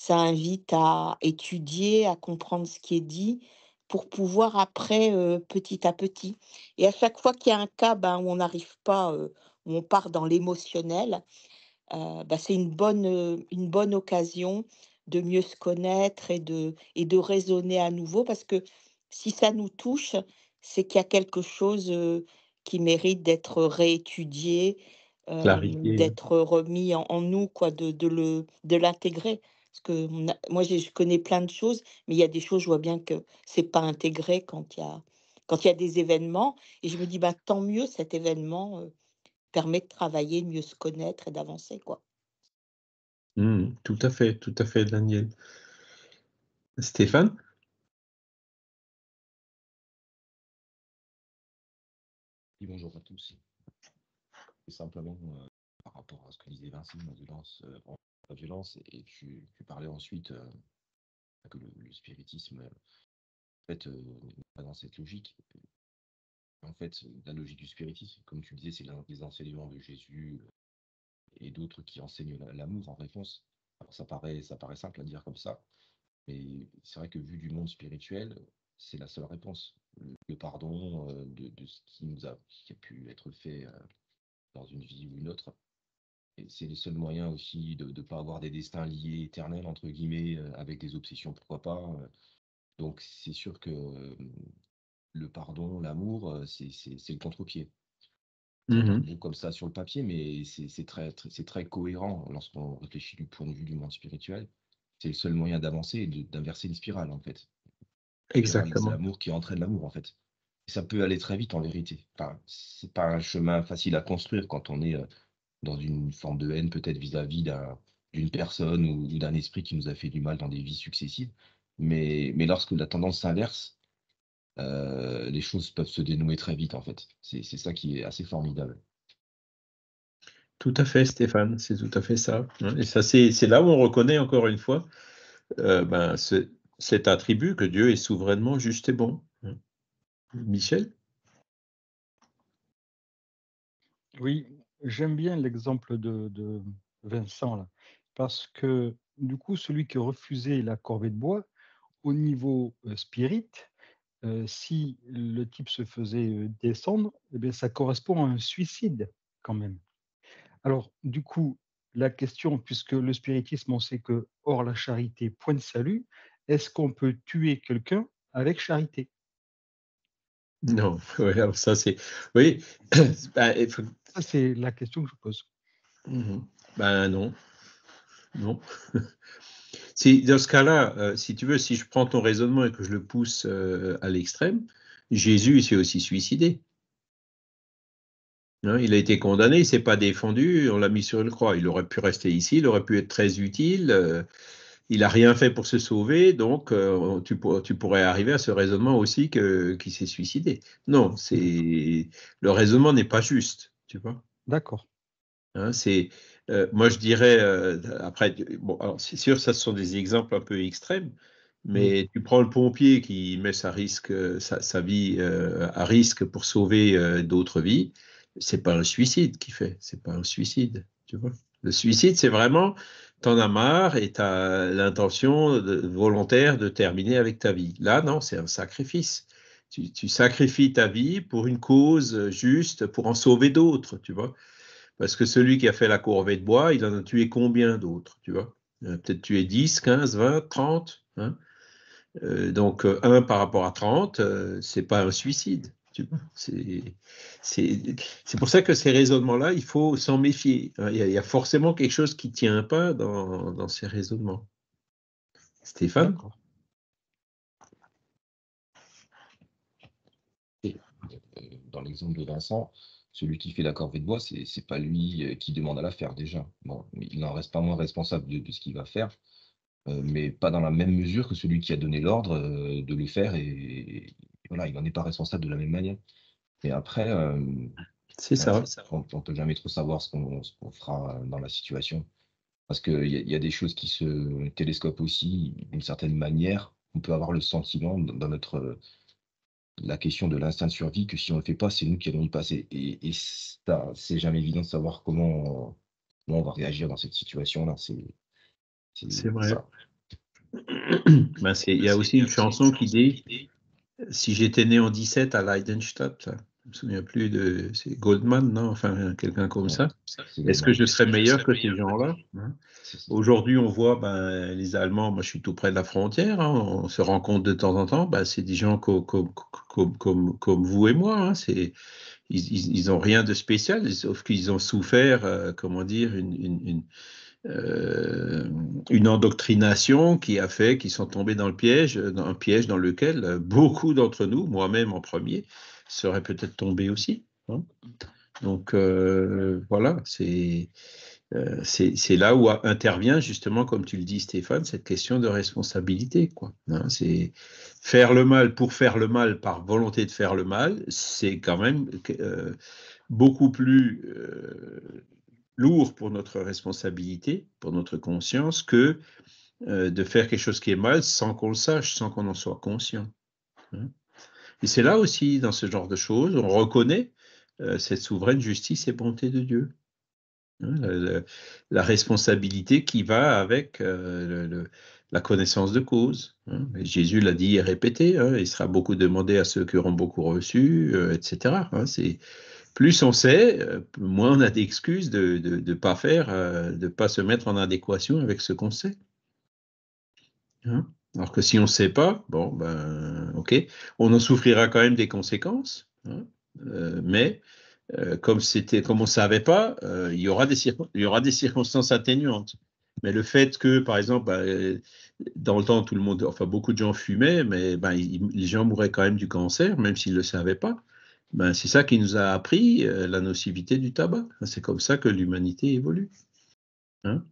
ça invite à étudier, à comprendre ce qui est dit pour pouvoir après petit à petit. Et à chaque fois qu'il y a un cas ben, où on n'arrive pas, où on part dans l'émotionnel, bah, c'est une bonne, une bonne occasion de mieux se connaître et de, et de raisonner à nouveau parce que si ça nous touche, c'est qu'il y a quelque chose qui mérite d'être réétudié, d'être remis en, nous, quoi, de, de l'intégrer que moi, je connais plein de choses, mais il y a des choses, je vois bien que ce n'est pas intégré quand il y a quand il y a des événements. Et je me dis, bah, tant mieux, cet événement permet de travailler, mieux se connaître et d'avancer, quoi. Mmh, tout à fait, tout à fait, Daniel. Stéphane bonjour à tous. Et simplement, euh, par rapport à ce que disait Vincent, de lance, la violence, et tu, parlais ensuite euh, que le, spiritisme, en euh, n'est pas dans cette logique. En fait, la logique du spiritisme, comme tu disais, c'est l'un des enseignements de Jésus euh, et d'autres qui enseignent l'amour en réponse. Alors ça paraît, ça paraît simple à dire comme ça, mais c'est vrai que vu du monde spirituel, c'est la seule réponse. Le, pardon de, de, ce qui nous a, qui a pu être fait dans une vie ou une autre, c'est le seul moyen aussi de ne pas avoir des destins liés éternels, entre guillemets, euh, avec des obsessions, pourquoi pas. Euh. Donc c'est sûr que le pardon, l'amour, euh, c'est le contre-pied. Mmh comme ça sur le papier, mais c'est très, très cohérent lorsqu'on réfléchit du point de vue du monde spirituel. C'est le seul moyen d'avancer et d'inverser une spirale, en fait. Exactement. L'amour qui entraîne l'amour, en fait. ça peut aller très vite, en vérité. Enfin, c'est pas un chemin facile à construire quand on est dans une forme de haine peut-être vis-à-vis d'une personne ou, d'un esprit qui nous a fait du mal dans des vies successives. Mais, mais lorsque la tendance s'inverse, euh, les choses peuvent se dénouer très vite, en fait. C'est ça qui est assez formidable. Tout à fait, Stéphane, c'est tout à fait ça. Et ça, c'est là où on reconnaît encore une fois euh, ben, cet attribut que Dieu est souverainement juste et bon. Michel Oui, J'aime bien l'exemple de, Vincent, là, parce que du coup, celui qui refusait la corvée de bois, au niveau euh, spirit, euh, si le type se faisait euh, descendre, eh bien, ça correspond à un suicide quand même. Alors, du coup, la question, puisque le spiritisme, on sait que hors la charité, point de salut, est-ce qu'on peut tuer quelqu'un avec charité Non, ça c'est. Oui, bah, il ça, c'est la question que je pose. Mhm. Ben non. Non. si, dans ce cas-là, euh, si tu veux, si je prends ton raisonnement et que je le pousse euh, à l'extrême, Jésus s'est aussi suicidé. Hein, il a été condamné, il ne s'est pas défendu, on l'a mis sur une croix. Il aurait pu rester ici, il aurait pu être très utile. Euh, il n'a rien fait pour se sauver, donc tu, pourrais arriver à ce raisonnement aussi qu'il s'est suicidé. Non, le raisonnement n'est pas juste tu vois. D'accord. Hein, c'est, euh, moi, je dirais, euh, après, bon, alors c'est sûr, ça, ce sont des exemples un peu extrêmes, mais mmh. tu prends le pompier qui met sa, risque, sa, vie euh, à risque pour sauver d'autres vies, c'est pas un suicide qu'il fait, c'est pas un suicide, tu vois. Le suicide, c'est vraiment, t'en as marre et t'as l'intention volontaire de terminer avec ta vie. Là, non, c'est un sacrifice tu, sacrifies ta vie pour une cause juste, pour en sauver d'autres, tu vois. Parce que celui qui a fait la courvée de bois, il en a tué combien d'autres, tu vois euh, Peut-être tué 10, 15, 20, 30. donc, 1 euh, par rapport à 30, ce euh, c'est pas un suicide. C'est pour ça que ces raisonnements-là, il faut s'en méfier. Hein. Il y, a, forcément quelque chose qui tient pas dans, dans ces raisonnements. Stéphane l'exemple de Vincent, celui qui fait la corvée de bois, c'est n'est pas lui euh, qui demande à la faire déjà. Bon, il n'en reste pas moins responsable de, ce qu'il va faire, euh, mais pas dans la même mesure que celui qui a donné l'ordre euh, de le faire. Et, voilà, il n'en est pas responsable de la même manière. Et après, c'est ça, On ne peut jamais trop savoir ce qu'on fera dans la situation. Parce qu'il il y a des choses qui se télescopent aussi d'une certaine manière. On peut avoir le sentiment dans notre la question de l'instinct de survie que si on ne le fait pas, c'est nous qui allons y passer. Et, c'est jamais évident de savoir comment, on va réagir dans cette situation-là. C'est vrai. Ben, il y a aussi une chanson qui dit Si j'étais né en 17 à Leidenstadt, je me souviens plus de. C'est Goldman, non Enfin, quelqu'un comme ça. Est-ce que je serais meilleur que ces gens-là hein? Aujourd'hui, on voit ben, les Allemands, moi je suis tout près de la frontière, hein. on se rend compte de temps en temps, ben, c'est des gens comme, vous et moi. Hein. c'est ils n'ont rien de spécial, sauf qu'ils ont souffert, euh, comment dire, une, euh, une, endoctrination qui a fait qu'ils sont tombés dans le piège, dans un piège dans lequel euh, beaucoup d'entre nous, moi-même en premier, serait peut-être tombé aussi. Hein. Donc euh, voilà, euh, c'est là où intervient justement, comme tu le dis Stéphane, cette question de responsabilité. Hein. c'est faire le mal pour faire le mal par volonté de faire le mal, c'est quand même euh, beaucoup plus lourd pour notre responsabilité, pour notre conscience, que de faire quelque chose qui est mal sans qu'on le sache, sans qu'on en soit conscient. Hein. Et c'est là aussi, dans ce genre de choses, on reconnaît euh, cette souveraine justice et bonté de Dieu. Hein, la, responsabilité qui va avec euh, la connaissance de cause. Hein, Jésus l'a dit et répété, hein, il sera beaucoup demandé à ceux qui auront beaucoup reçu, euh, etc. plus on sait, moins on a d'excuses de ne pas faire, de ne pas se mettre en adéquation avec ce qu'on sait. Alors que si on ne sait pas, bon, ben, ok, on en souffrira quand même des conséquences, hein, euh, mais euh, comme, comme on ne savait pas, euh, il, y aura des il y aura des circonstances atténuantes. Mais le fait que, par exemple, ben, dans le temps, tout le monde, enfin beaucoup de gens fumaient, mais ben, les gens mouraient quand même du cancer, même s'ils ne le savaient pas. Ben, c'est ça qui nous a appris la nocivité du tabac. C'est comme ça que l'humanité évolue. Hein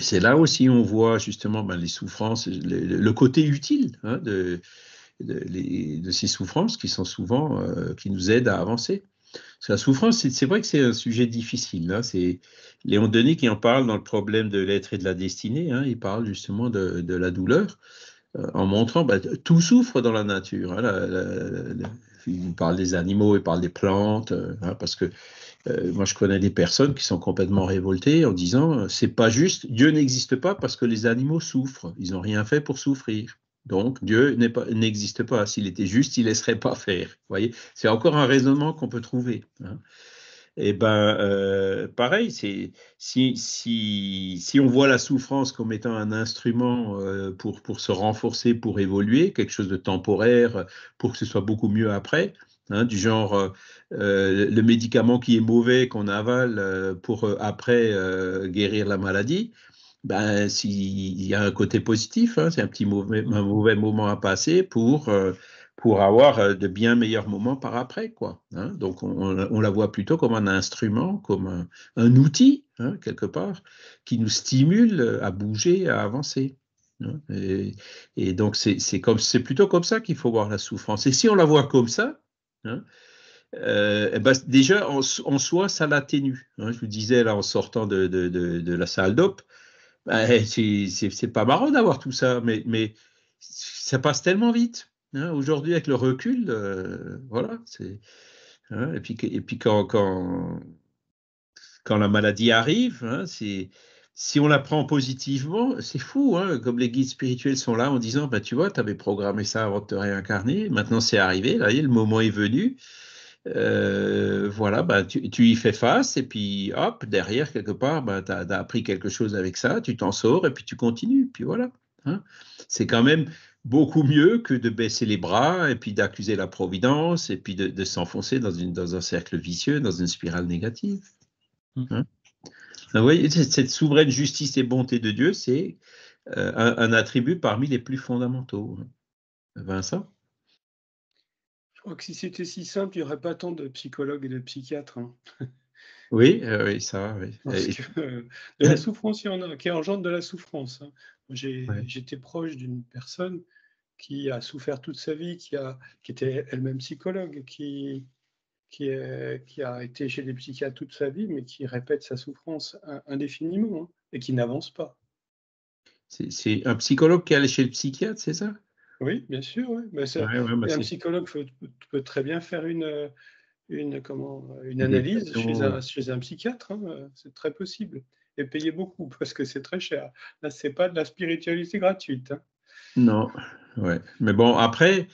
c'est là aussi on voit justement ben, les souffrances, le, côté utile hein, de, de, ces souffrances qui sont souvent, euh, qui nous aident à avancer. Parce que la souffrance, c'est vrai que c'est un sujet difficile. Hein. c'est Léon Denis qui en parle dans le problème de l'être et de la destinée. Hein. il parle justement de, la douleur euh, en montrant que ben, tout souffre dans la nature. il parle des animaux, il parle des plantes, euh, parce que euh, moi, je connais des personnes qui sont complètement révoltées en disant euh, c'est pas juste, Dieu n'existe pas parce que les animaux souffrent, ils n'ont rien fait pour souffrir. Donc Dieu n'existe pas. S'il était juste, il laisserait pas faire. Vous voyez, c'est encore un raisonnement qu'on peut trouver. Hein. Et eh ben, euh, pareil, si, si, si, on voit la souffrance comme étant un instrument pour, pour se renforcer, pour évoluer, quelque chose de temporaire, pour que ce soit beaucoup mieux après, Hein, du genre euh, euh, le médicament qui est mauvais qu'on avale euh, pour après guérir la maladie, ben, s'il y a un côté positif, hein, c'est un petit mauvais, mauvais moment à passer pour, pour avoir de bien meilleurs moments par après. Quoi, hein. Donc on, on, la voit plutôt comme un instrument, comme un, outil, quelque part, qui nous stimule à bouger, à avancer. Et, et donc c'est plutôt comme ça qu'il faut voir la souffrance. Et si on la voit comme ça, Hein euh, eh ben, déjà, en, soi, ça l'atténue. Hein. Je vous disais, là, en sortant de, de, de, la salle d'op, bah, eh, c'est pas marrant d'avoir tout ça, mais, mais ça passe tellement vite. Hein. Aujourd'hui, avec le recul, euh, voilà. Hein, et puis, et puis quand, quand, la maladie arrive, c'est si on la positivement, c'est fou, hein, comme les guides spirituels sont là en disant, bah, tu vois, tu avais programmé ça avant de te réincarner, maintenant c'est arrivé, là, le moment est venu. Euh, voilà, bah, tu, y fais face et puis hop, derrière, quelque part, bah, tu as, appris quelque chose avec ça, tu t'en sors et puis tu continues, puis voilà. Hein. C'est quand même beaucoup mieux que de baisser les bras et puis d'accuser la Providence et puis de, s'enfoncer dans, dans, un cercle vicieux, dans une spirale négative. Mmh. Hein. Oui, cette souveraine justice et bonté de Dieu, c'est euh, un, attribut parmi les plus fondamentaux. Vincent Je crois que si c'était si simple, il n'y aurait pas tant de psychologues et de psychiatres. Hein. Oui, euh, oui, ça, oui. Euh, de la souffrance, il y en a, qui engendre de la souffrance. Hein. J'étais proche d'une personne qui a souffert toute sa vie, qui, a, qui était elle-même psychologue, qui, qui, qui, a été chez des psychiatres toute sa vie, mais qui répète sa souffrance indéfiniment hein, et qui n'avance pas. C'est un psychologue qui est allé chez le psychiatre, c'est ça Oui, bien sûr. Mais bah un psychologue peut, très bien faire une, une, comment, une analyse chez, un, psychiatre, hein, c'est très possible. Et payer beaucoup parce que c'est très cher. Là, c'est pas de la spiritualité gratuite. Hein. Non, ouais. Mais bon, après,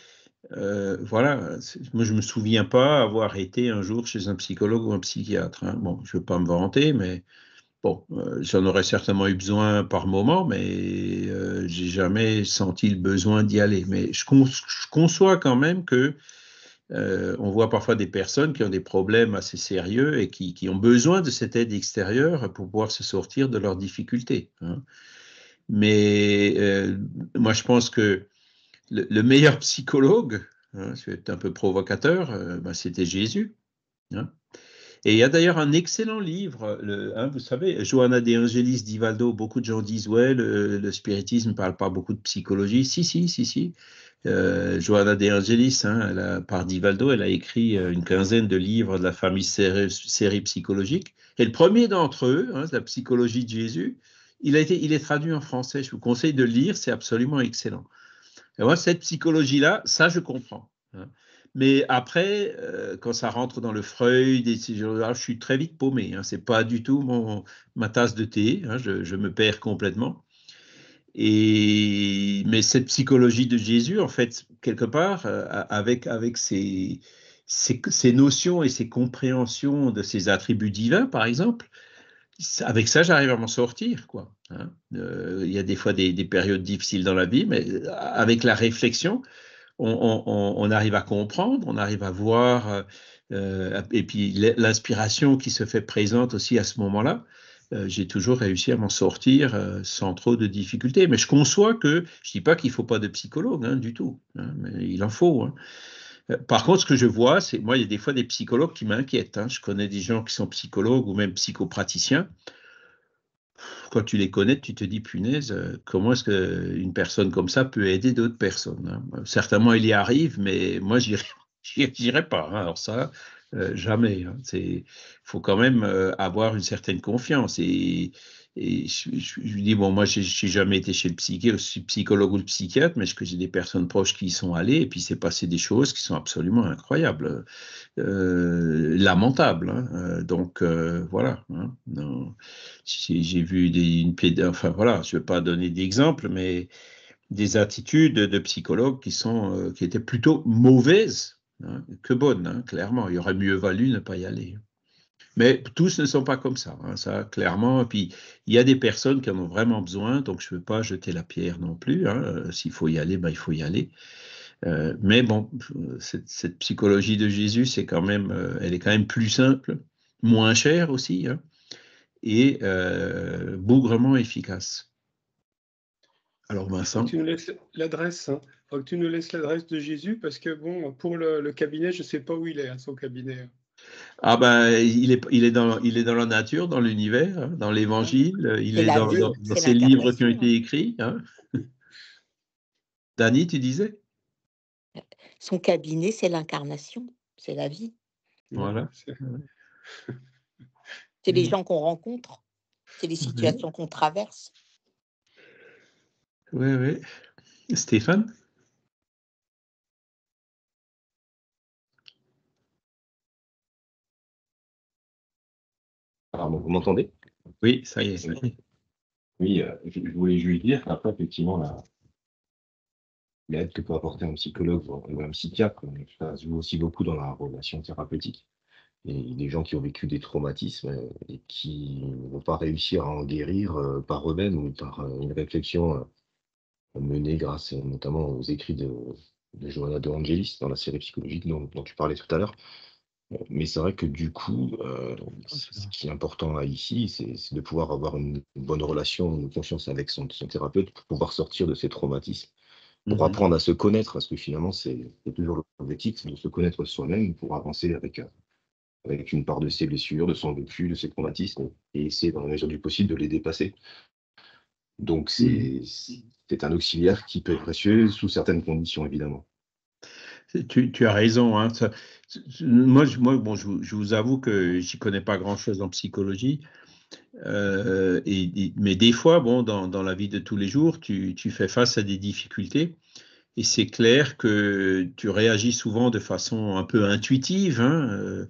euh, voilà, moi je me souviens pas avoir été un jour chez un psychologue ou un psychiatre. Hein. Bon, je veux pas me vanter, mais bon, euh, j'en aurais certainement eu besoin par moment, mais euh, j'ai jamais senti le besoin d'y aller. Mais je, conçois quand même que on voit parfois des personnes qui ont des problèmes assez sérieux et qui, ont besoin de cette aide extérieure pour pouvoir se sortir de leurs difficultés. Hein. Mais moi je pense que le, meilleur psychologue, hein, c'est un peu provocateur, euh, ben, c'était Jésus. Hein. Et il y a d'ailleurs un excellent livre, hein, vous savez, Johanna de Angelis d'Ivaldo, beaucoup de gens disent, ouais, le, spiritisme ne parle pas beaucoup de psychologie. Si, si, si, si. Euh, Johanna de Angelis, par Divaldo, elle a écrit euh, une quinzaine de livres de la famille série, psychologique. Et le premier d'entre eux, La psychologie de Jésus, il, a été, il est traduit en français. Je vous conseille de le lire, c'est absolument excellent. Et moi, cette psychologie-là, ça, je comprends. Hein. Mais après, euh, quand ça rentre dans le Freud, je suis très vite paumé. Hein. Ce n'est pas du tout mon, ma tasse de thé. Hein. Je, me perds complètement. Et, mais cette psychologie de Jésus, en fait, quelque part, euh, avec, avec ses, notions et ses compréhensions de ses attributs divins, par exemple, avec ça, j'arrive à m'en sortir. quoi. Hein. Euh, il y a des fois des, périodes difficiles dans la vie, mais avec la réflexion, on, arrive à comprendre, on arrive à voir, euh, euh, et puis l'inspiration qui se fait présente aussi à ce moment-là. j'ai toujours réussi à m'en sortir sans trop de difficultés. Mais je conçois que, je ne dis pas qu'il ne faut pas de psychologue hein, du tout, hein, mais il en faut. Par contre, ce que je vois, c'est moi, il y a des fois des psychologues qui m'inquiètent. Je connais des gens qui sont psychologues ou même psychopraticiens quand tu les connais, tu te dis punaise, euh, comment est-ce qu'une personne comme ça peut aider d'autres personnes hein? Certainement, il y arrive, mais moi, n'irai pas. Hein. Alors ça, euh, jamais. Il hein. faut quand même euh, avoir une certaine confiance. Et et je, lui dis, bon, moi, j'ai jamais été chez le psychologue ou le psychiatre, mais j'ai des personnes proches qui y sont allées, et puis s'est passé des choses qui sont absolument incroyables, euh, lamentables. Hein. Euh, donc, euh, voilà. Hein, j'ai vu des, une pédale, enfin, voilà, je ne vais pas donner d'exemple, mais des attitudes de psychologues qui, sont, qui étaient plutôt mauvaises hein, que bonnes, hein, clairement. Il aurait mieux valu ne pas y aller. Mais tous ne sont pas comme ça, hein, ça clairement. Et puis il y a des personnes qui en ont vraiment besoin, donc je ne veux pas jeter la pierre non plus. Hein. Euh, s'il faut y aller, ben, il faut y aller. Euh, mais bon, euh, cette, psychologie de Jésus, c'est quand même, elle est quand même plus simple, moins chère aussi, hein, et bougrement efficace. Alors Vincent, tu nous laisses l'adresse. que tu nous laisses l'adresse de Jésus parce que bon, pour le, cabinet, je ne sais pas où il est, son cabinet. Ah ben, il est, il est, dans, il est dans la nature, dans l'univers, hein, dans l'évangile, il est, dans, ses ces livres qui ont été écrits. Hein. Dani, tu disais Son cabinet, c'est l'incarnation, c'est la vie. Voilà. C'est les mm. gens qu'on rencontre, c'est les mm-hmm. situations qu'on traverse. Oui, oui. Stéphane vous m'entendez Oui, ça y est. Oui, euh, je, voulais juste dire qu'après, effectivement, la, l'aide que peut apporter un psychologue ou un psychiatre, euh, ça se joue aussi beaucoup dans la relation thérapeutique. Et des gens qui ont vécu des traumatismes euh, et qui ne vont pas réussir à en guérir par eux-mêmes ou par une réflexion menée grâce notamment aux écrits de, Joanna Johanna de Angelis dans la série psychologique dont tu parlais tout à l'heure. Mais c'est vrai que du coup, euh, oh, ce qui est important ici, c'est de pouvoir avoir une bonne relation, une confiance avec son, thérapeute pour pouvoir sortir de ses traumatismes, pour mmh apprendre à se connaître, parce que finalement, c'est toujours l'objectif, de se connaître soi-même pour avancer avec, euh, avec une part de ses blessures, de son vécu, de ses traumatismes, et essayer, dans la mesure du possible, de les dépasser. Donc, mmh c'est un auxiliaire qui peut être précieux sous certaines conditions, évidemment. Tu, tu as raison. Hein, ça moi, je, bon, je, vous avoue que j'y connais pas grand-chose en psychologie. Euh, et, mais des fois, bon, dans, la vie de tous les jours, tu, tu fais face à des difficultés. Et c'est clair que tu réagis souvent de façon un peu intuitive. Hein, euh,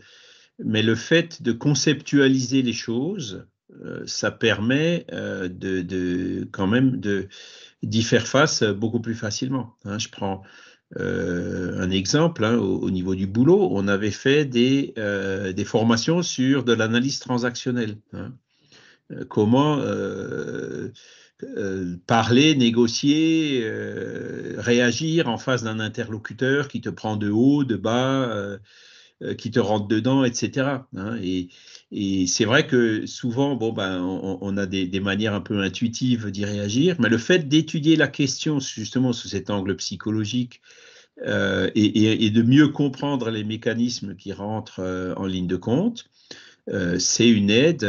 mais le fait de conceptualiser les choses, euh, ça permet de, de, quand même d'y faire face beaucoup plus facilement. Hein. je prends euh, un exemple, hein, au, niveau du boulot, on avait fait des, euh, formations sur de l'analyse transactionnelle. Hein. Euh, comment parler, négocier, réagir en face d'un interlocuteur qui te prend de haut, de bas. Euh, qui te rentrent dedans, etc. Hein. et, c'est vrai que souvent, bon, ben, on, a des, manières un peu intuitives d'y réagir, mais le fait d'étudier la question justement sous cet angle psychologique euh, et, de mieux comprendre les mécanismes qui rentrent euh, en ligne de compte, c'est une aide.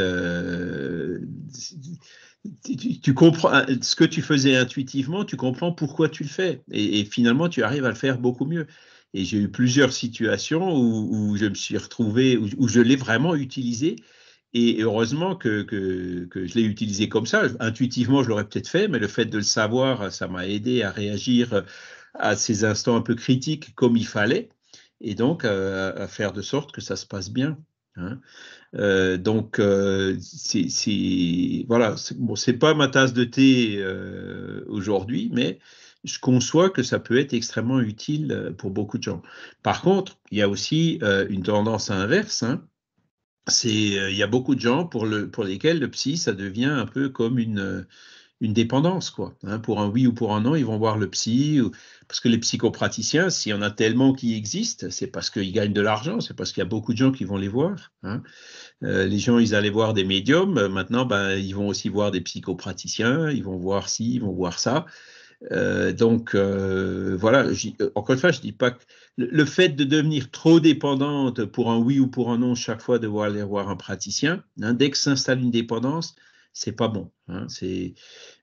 Tu, comprends ce que tu faisais intuitivement, tu comprends pourquoi tu le fais, et finalement tu arrives à le faire beaucoup mieux. Et j'ai eu plusieurs situations où, je me suis retrouvé, où, je l'ai vraiment utilisé. Et heureusement que, que, je l'ai utilisé comme ça. Intuitivement, je l'aurais peut-être fait, mais le fait de le savoir, ça m'a aidé à réagir à ces instants un peu critiques comme il fallait, et donc à faire de sorte que ça se passe bien. Hein. Euh, donc, euh, c'est voilà, c'est bon, pas ma tasse de thé euh, aujourd'hui, mais je conçois que ça peut être extrêmement utile euh, pour beaucoup de gens. Par contre, il y a aussi euh, une tendance inverse. Hein. C'est, euh, il y a beaucoup de gens pour, le, pour lesquels le psy, ça devient un peu comme une, dépendance. Quoi. Hein. pour un oui ou pour un non, ils vont voir le psy. parce que les psychopraticiens, s'il y en a tellement qui existent, c'est parce qu'ils gagnent de l'argent, c'est parce qu'il y a beaucoup de gens qui vont les voir. Hein. les gens, ils allaient voir des médiums. Maintenant, ben, ils vont aussi voir des psychopraticiens. Ils vont voir ci, ils vont voir ça. Euh, donc euh, voilà, euh, encore une fois, je dis pas que le, fait de devenir trop dépendante pour un oui ou pour un non chaque fois devoir aller voir un praticien, hein, dès que s'installe une dépendance, c'est pas bon. Hein. c'est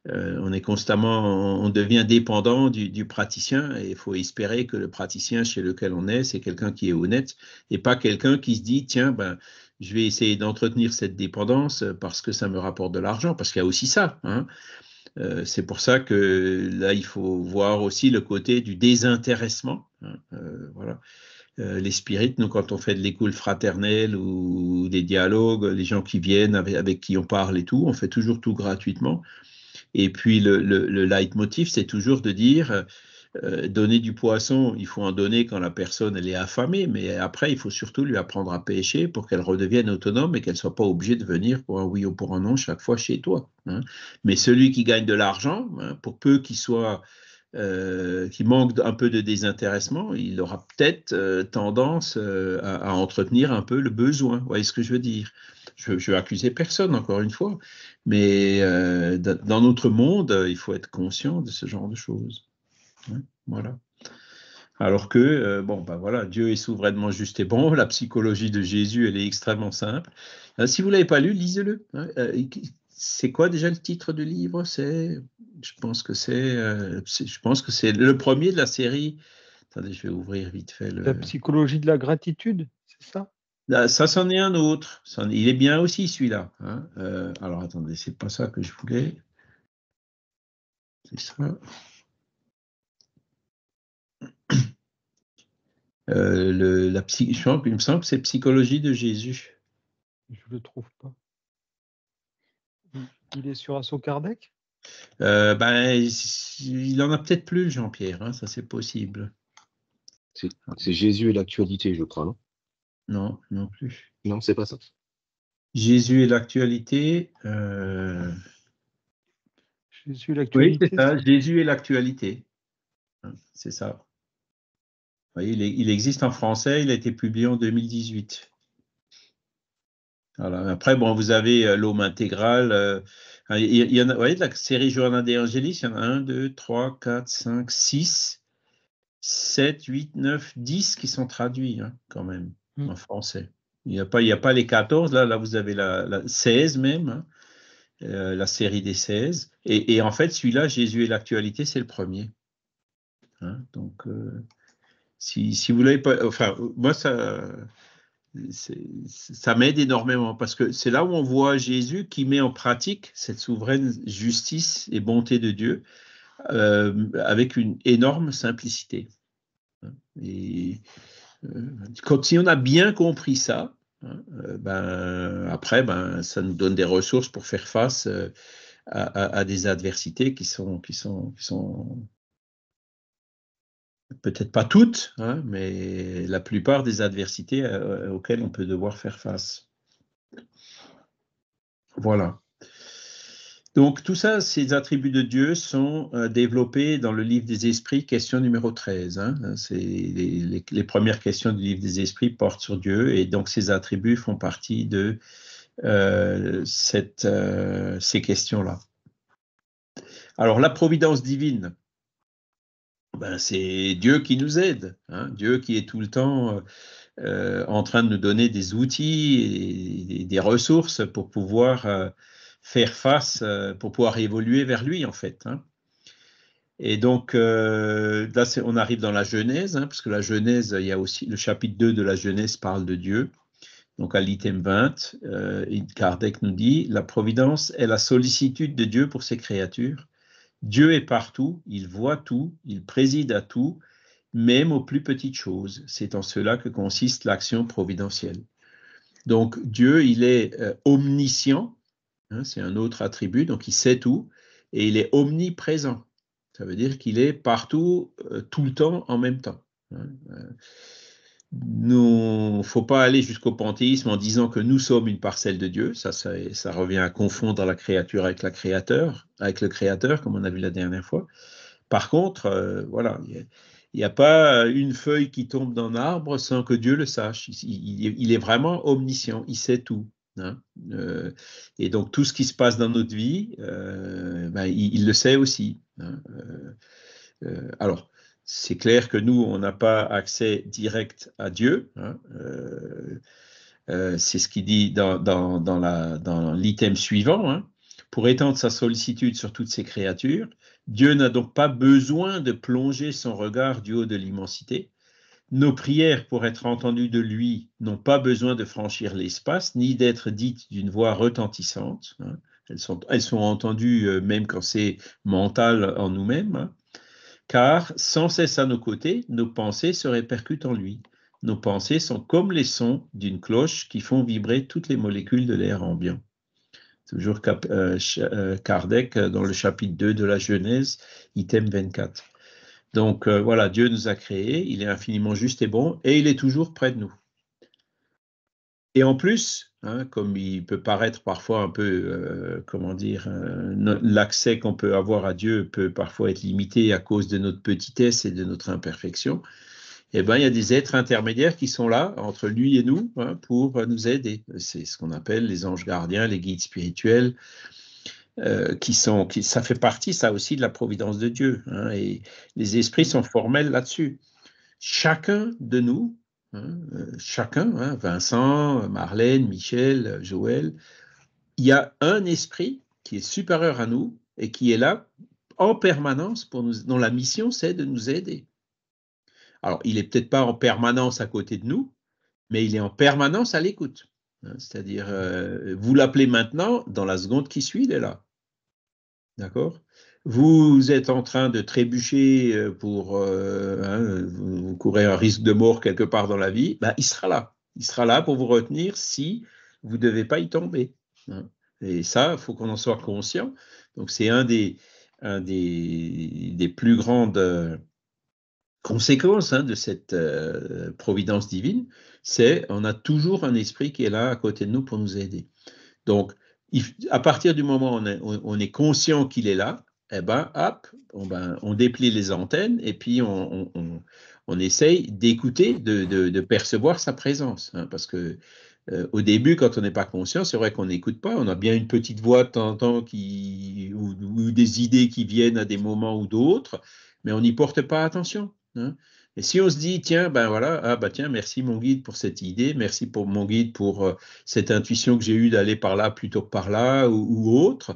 on est constamment, on devient dépendant du, praticien et il faut espérer que le praticien chez lequel on est, c'est quelqu'un qui est honnête et pas quelqu'un qui se dit tiens ben je vais essayer d'entretenir cette dépendance parce que ça me rapporte de l'argent parce qu'il y a aussi ça. Hein. Euh, c'est pour ça que là, il faut voir aussi le côté du désintéressement. Hein, euh, voilà. Euh, les spirites, nous, quand on fait de l'écoule fraternelle ou des dialogues, les gens qui viennent, avec, qui on parle et tout, on fait toujours tout gratuitement. Et puis, le, le leitmotiv, c'est toujours de dire euh, donner du poisson, il faut en donner quand la personne elle est affamée, mais après, il faut surtout lui apprendre à pêcher pour qu'elle redevienne autonome et qu'elle ne soit pas obligée de venir pour un oui ou pour un non chaque fois chez toi. Hein. Mais celui qui gagne de l'argent, hein, pour peu qu'il soit... Euh, qui manque un peu de désintéressement, il aura peut-être euh, tendance à, entretenir un peu le besoin. Vous voyez ce que je veux dire Je, ne veux accuser personne, encore une fois, mais dans notre monde, il faut être conscient de ce genre de choses. Hein, voilà. Alors que, euh, bon, ben voilà, Dieu est souverainement juste et bon. La psychologie de Jésus, elle est extrêmement simple. Euh, si vous ne l'avez pas lu, lisez-le. Hein, euh, c'est quoi déjà le titre du livre C'est, je pense que c'est, je pense que c'est le premier de la série. Attendez, je vais ouvrir vite fait La psychologie de la gratitude, c'est ça Ça, c'en est un autre. Il est bien aussi celui-là. Hein, alors attendez, c'est pas ça que je voulais. C'est ça. Euh, le, la je il me semble que c'est Psychologie de Jésus. Je ne le trouve pas. Il est sur Asso Kardec euh, ben, Il en a peut-être plus, Jean-Pierre, hein, ça c'est possible. C'est Jésus et l'actualité, je crois. Non, non, non plus. Non, c'est pas ça. Jésus et l'actualité. Euh, Jésus, l'actualité. Oui, c'est ça, Jésus et l'actualité. Hein, c'est ça il, existe en français, il a été publié en 2018. Après, bon, vous avez euh, l'homme intégral. Euh, il y vous voyez, la série Journal des il y en a 1, 2, 3, 4, 5, 6, 7, 8, 9, 10 qui sont traduits hein, quand même hmm. en français. Il n'y a, pas, a pas les 14, là, là vous avez la, 16 même, hein, euh, la série des 16. Et, en fait, celui-là, Jésus et l'actualité, c'est le premier. Hein. donc, euh, si, vous l'avez enfin, moi, ça, ça m'aide énormément parce que c'est là où on voit Jésus qui met en pratique cette souveraine justice et bonté de Dieu euh, avec une énorme simplicité. Et euh, quand si on a bien compris ça, hein, euh, ben, après, ben, ça nous donne des ressources pour faire face à, à, des adversités qui sont, qui sont, qui sont peut-être pas toutes, hein, mais la plupart des adversités euh, euh, auxquelles on peut devoir faire face. Voilà. Donc tout ça, ces attributs de Dieu sont euh, développés dans le livre des esprits, question numéro 13. Hein. Les, premières questions du livre des esprits portent sur Dieu et donc ces attributs font partie de ces questions-là. Alors la providence divine, ben c'est Dieu qui nous aide, hein. Dieu qui est tout le temps euh, euh, en train de nous donner des outils et, des ressources pour pouvoir euh, faire face, pour pouvoir évoluer vers lui en fait. Hein. Et donc là, on arrive dans la Genèse, hein, parce que la Genèse, il y a aussi le chapitre 2 de la Genèse parle de Dieu. Donc à l'item 20, Kardec nous dit, la providence est la sollicitude de Dieu pour ses créatures Dieu est partout, il voit tout, il préside à tout, même aux plus petites choses. C'est en cela que consiste l'action providentielle. Donc Dieu, il est euh, omniscient, hein, c'est un autre attribut, donc il sait tout, et il est omniprésent. Ça veut dire qu'il est partout, euh, tout le temps, en même temps. Hein, euh ne faut pas aller jusqu'au panthéisme en disant que nous sommes une parcelle de Dieu. Ça, ça, revient à confondre la créature avec, la créateur, avec le créateur, comme on a vu la dernière fois. Par contre, euh, voilà, il n'y a, pas une feuille qui tombe d'un arbre sans que Dieu le sache. Il, est vraiment omniscient, il sait tout. Hein. Euh, et donc tout ce qui se passe dans notre vie, euh, ben, il, le sait aussi. Hein. alors, c'est clair que nous, on n'a pas accès direct à Dieu. Hein, euh, euh, c'est ce qu'il dit dans, l'item suivant. Hein. pour étendre sa sollicitude sur toutes ses créatures, Dieu n'a donc pas besoin de plonger son regard du haut de l'immensité. Nos prières pour être entendues de lui n'ont pas besoin de franchir l'espace ni d'être dites d'une voix retentissante. Hein. Elles, sont, entendues euh, même quand c'est mental en nous-mêmes car sans cesse à nos côtés, nos pensées se répercutent en lui. Nos pensées sont comme les sons d'une cloche qui font vibrer toutes les molécules de l'air ambiant. Toujours euh, euh, Kardec euh, dans le chapitre 2 de la Genèse, item 24. Donc voilà, Dieu nous a créés, il est infiniment juste et bon, et il est toujours près de nous. Et en plus, Hein, comme il peut paraître parfois un peu, euh, comment dire, euh, l'accès qu'on peut avoir à Dieu peut parfois être limité à cause de notre petitesse et de notre imperfection, eh bien, il y a des êtres intermédiaires qui sont là, entre lui et nous, hein, pour nous aider. C'est ce qu'on appelle les anges gardiens, les guides spirituels, euh, qui sont, qui, ça fait partie, ça aussi, de la providence de Dieu. Hein, et les esprits sont formels là-dessus. Chacun de nous Hein, euh, chacun, hein, Vincent, Marlène, Michel, Joël, il y a un esprit qui est supérieur à nous et qui est là en permanence pour nous, dont la mission c'est de nous aider. Alors, il n'est peut-être pas en permanence à côté de nous, mais il est en permanence à l'écoute. Hein. C'est-à-dire, euh, vous l'appelez maintenant, dans la seconde qui suit, il est là. D'accord vous êtes en train de trébucher euh, pour euh, hein, vous, courez un risque de mort quelque part dans la vie, Ben il sera là. Il sera là pour vous retenir si vous ne devez pas y tomber. Hein. Et ça, il faut qu'on en soit conscient. Donc c'est un des, un des, des, plus grandes euh, conséquences hein, de cette euh, providence divine, c'est on a toujours un esprit qui est là à côté de nous pour nous aider. Donc, à partir du moment où on est conscient qu'il est là, eh ben, hop, ben, on, déplie les antennes et puis on, essaye d'écouter, de, percevoir sa présence. Hein, parce que euh, au début, quand on n'est pas conscient, c'est vrai qu'on n'écoute pas. On a bien une petite voix de temps en temps qui, ou, des idées qui viennent à des moments ou d'autres, mais on n'y porte pas attention. Hein. Et si on se dit, tiens, ben voilà, ah ben tiens, merci mon guide pour cette idée, merci pour mon guide pour euh, cette intuition que j'ai eue d'aller par là plutôt que par là ou autre,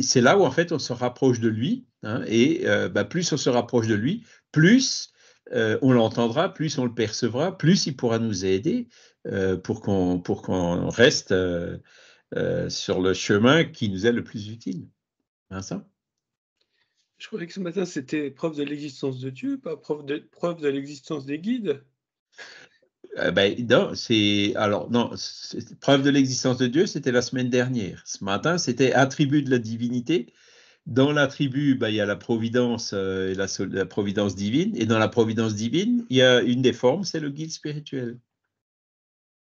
c'est là où en fait on se rapproche de lui, hein, et euh, bah, plus on se rapproche de lui, plus euh, on l'entendra, plus on le percevra, plus il pourra nous aider euh, pour qu'on pour qu'on reste sur le chemin qui nous est le plus utile. Vincent hein, Je croyais que ce matin c'était preuve de l'existence de Dieu, pas preuve de, preuve de l'existence des guides. Euh, ben, c'est. Alors, preuve de l'existence de Dieu, c'était la semaine dernière. Ce matin, c'était attribut de la divinité. Dans l'attribut, ben, il y a la providence euh, et la, providence divine. Et dans la providence divine, il y a une des formes, c'est le guide spirituel.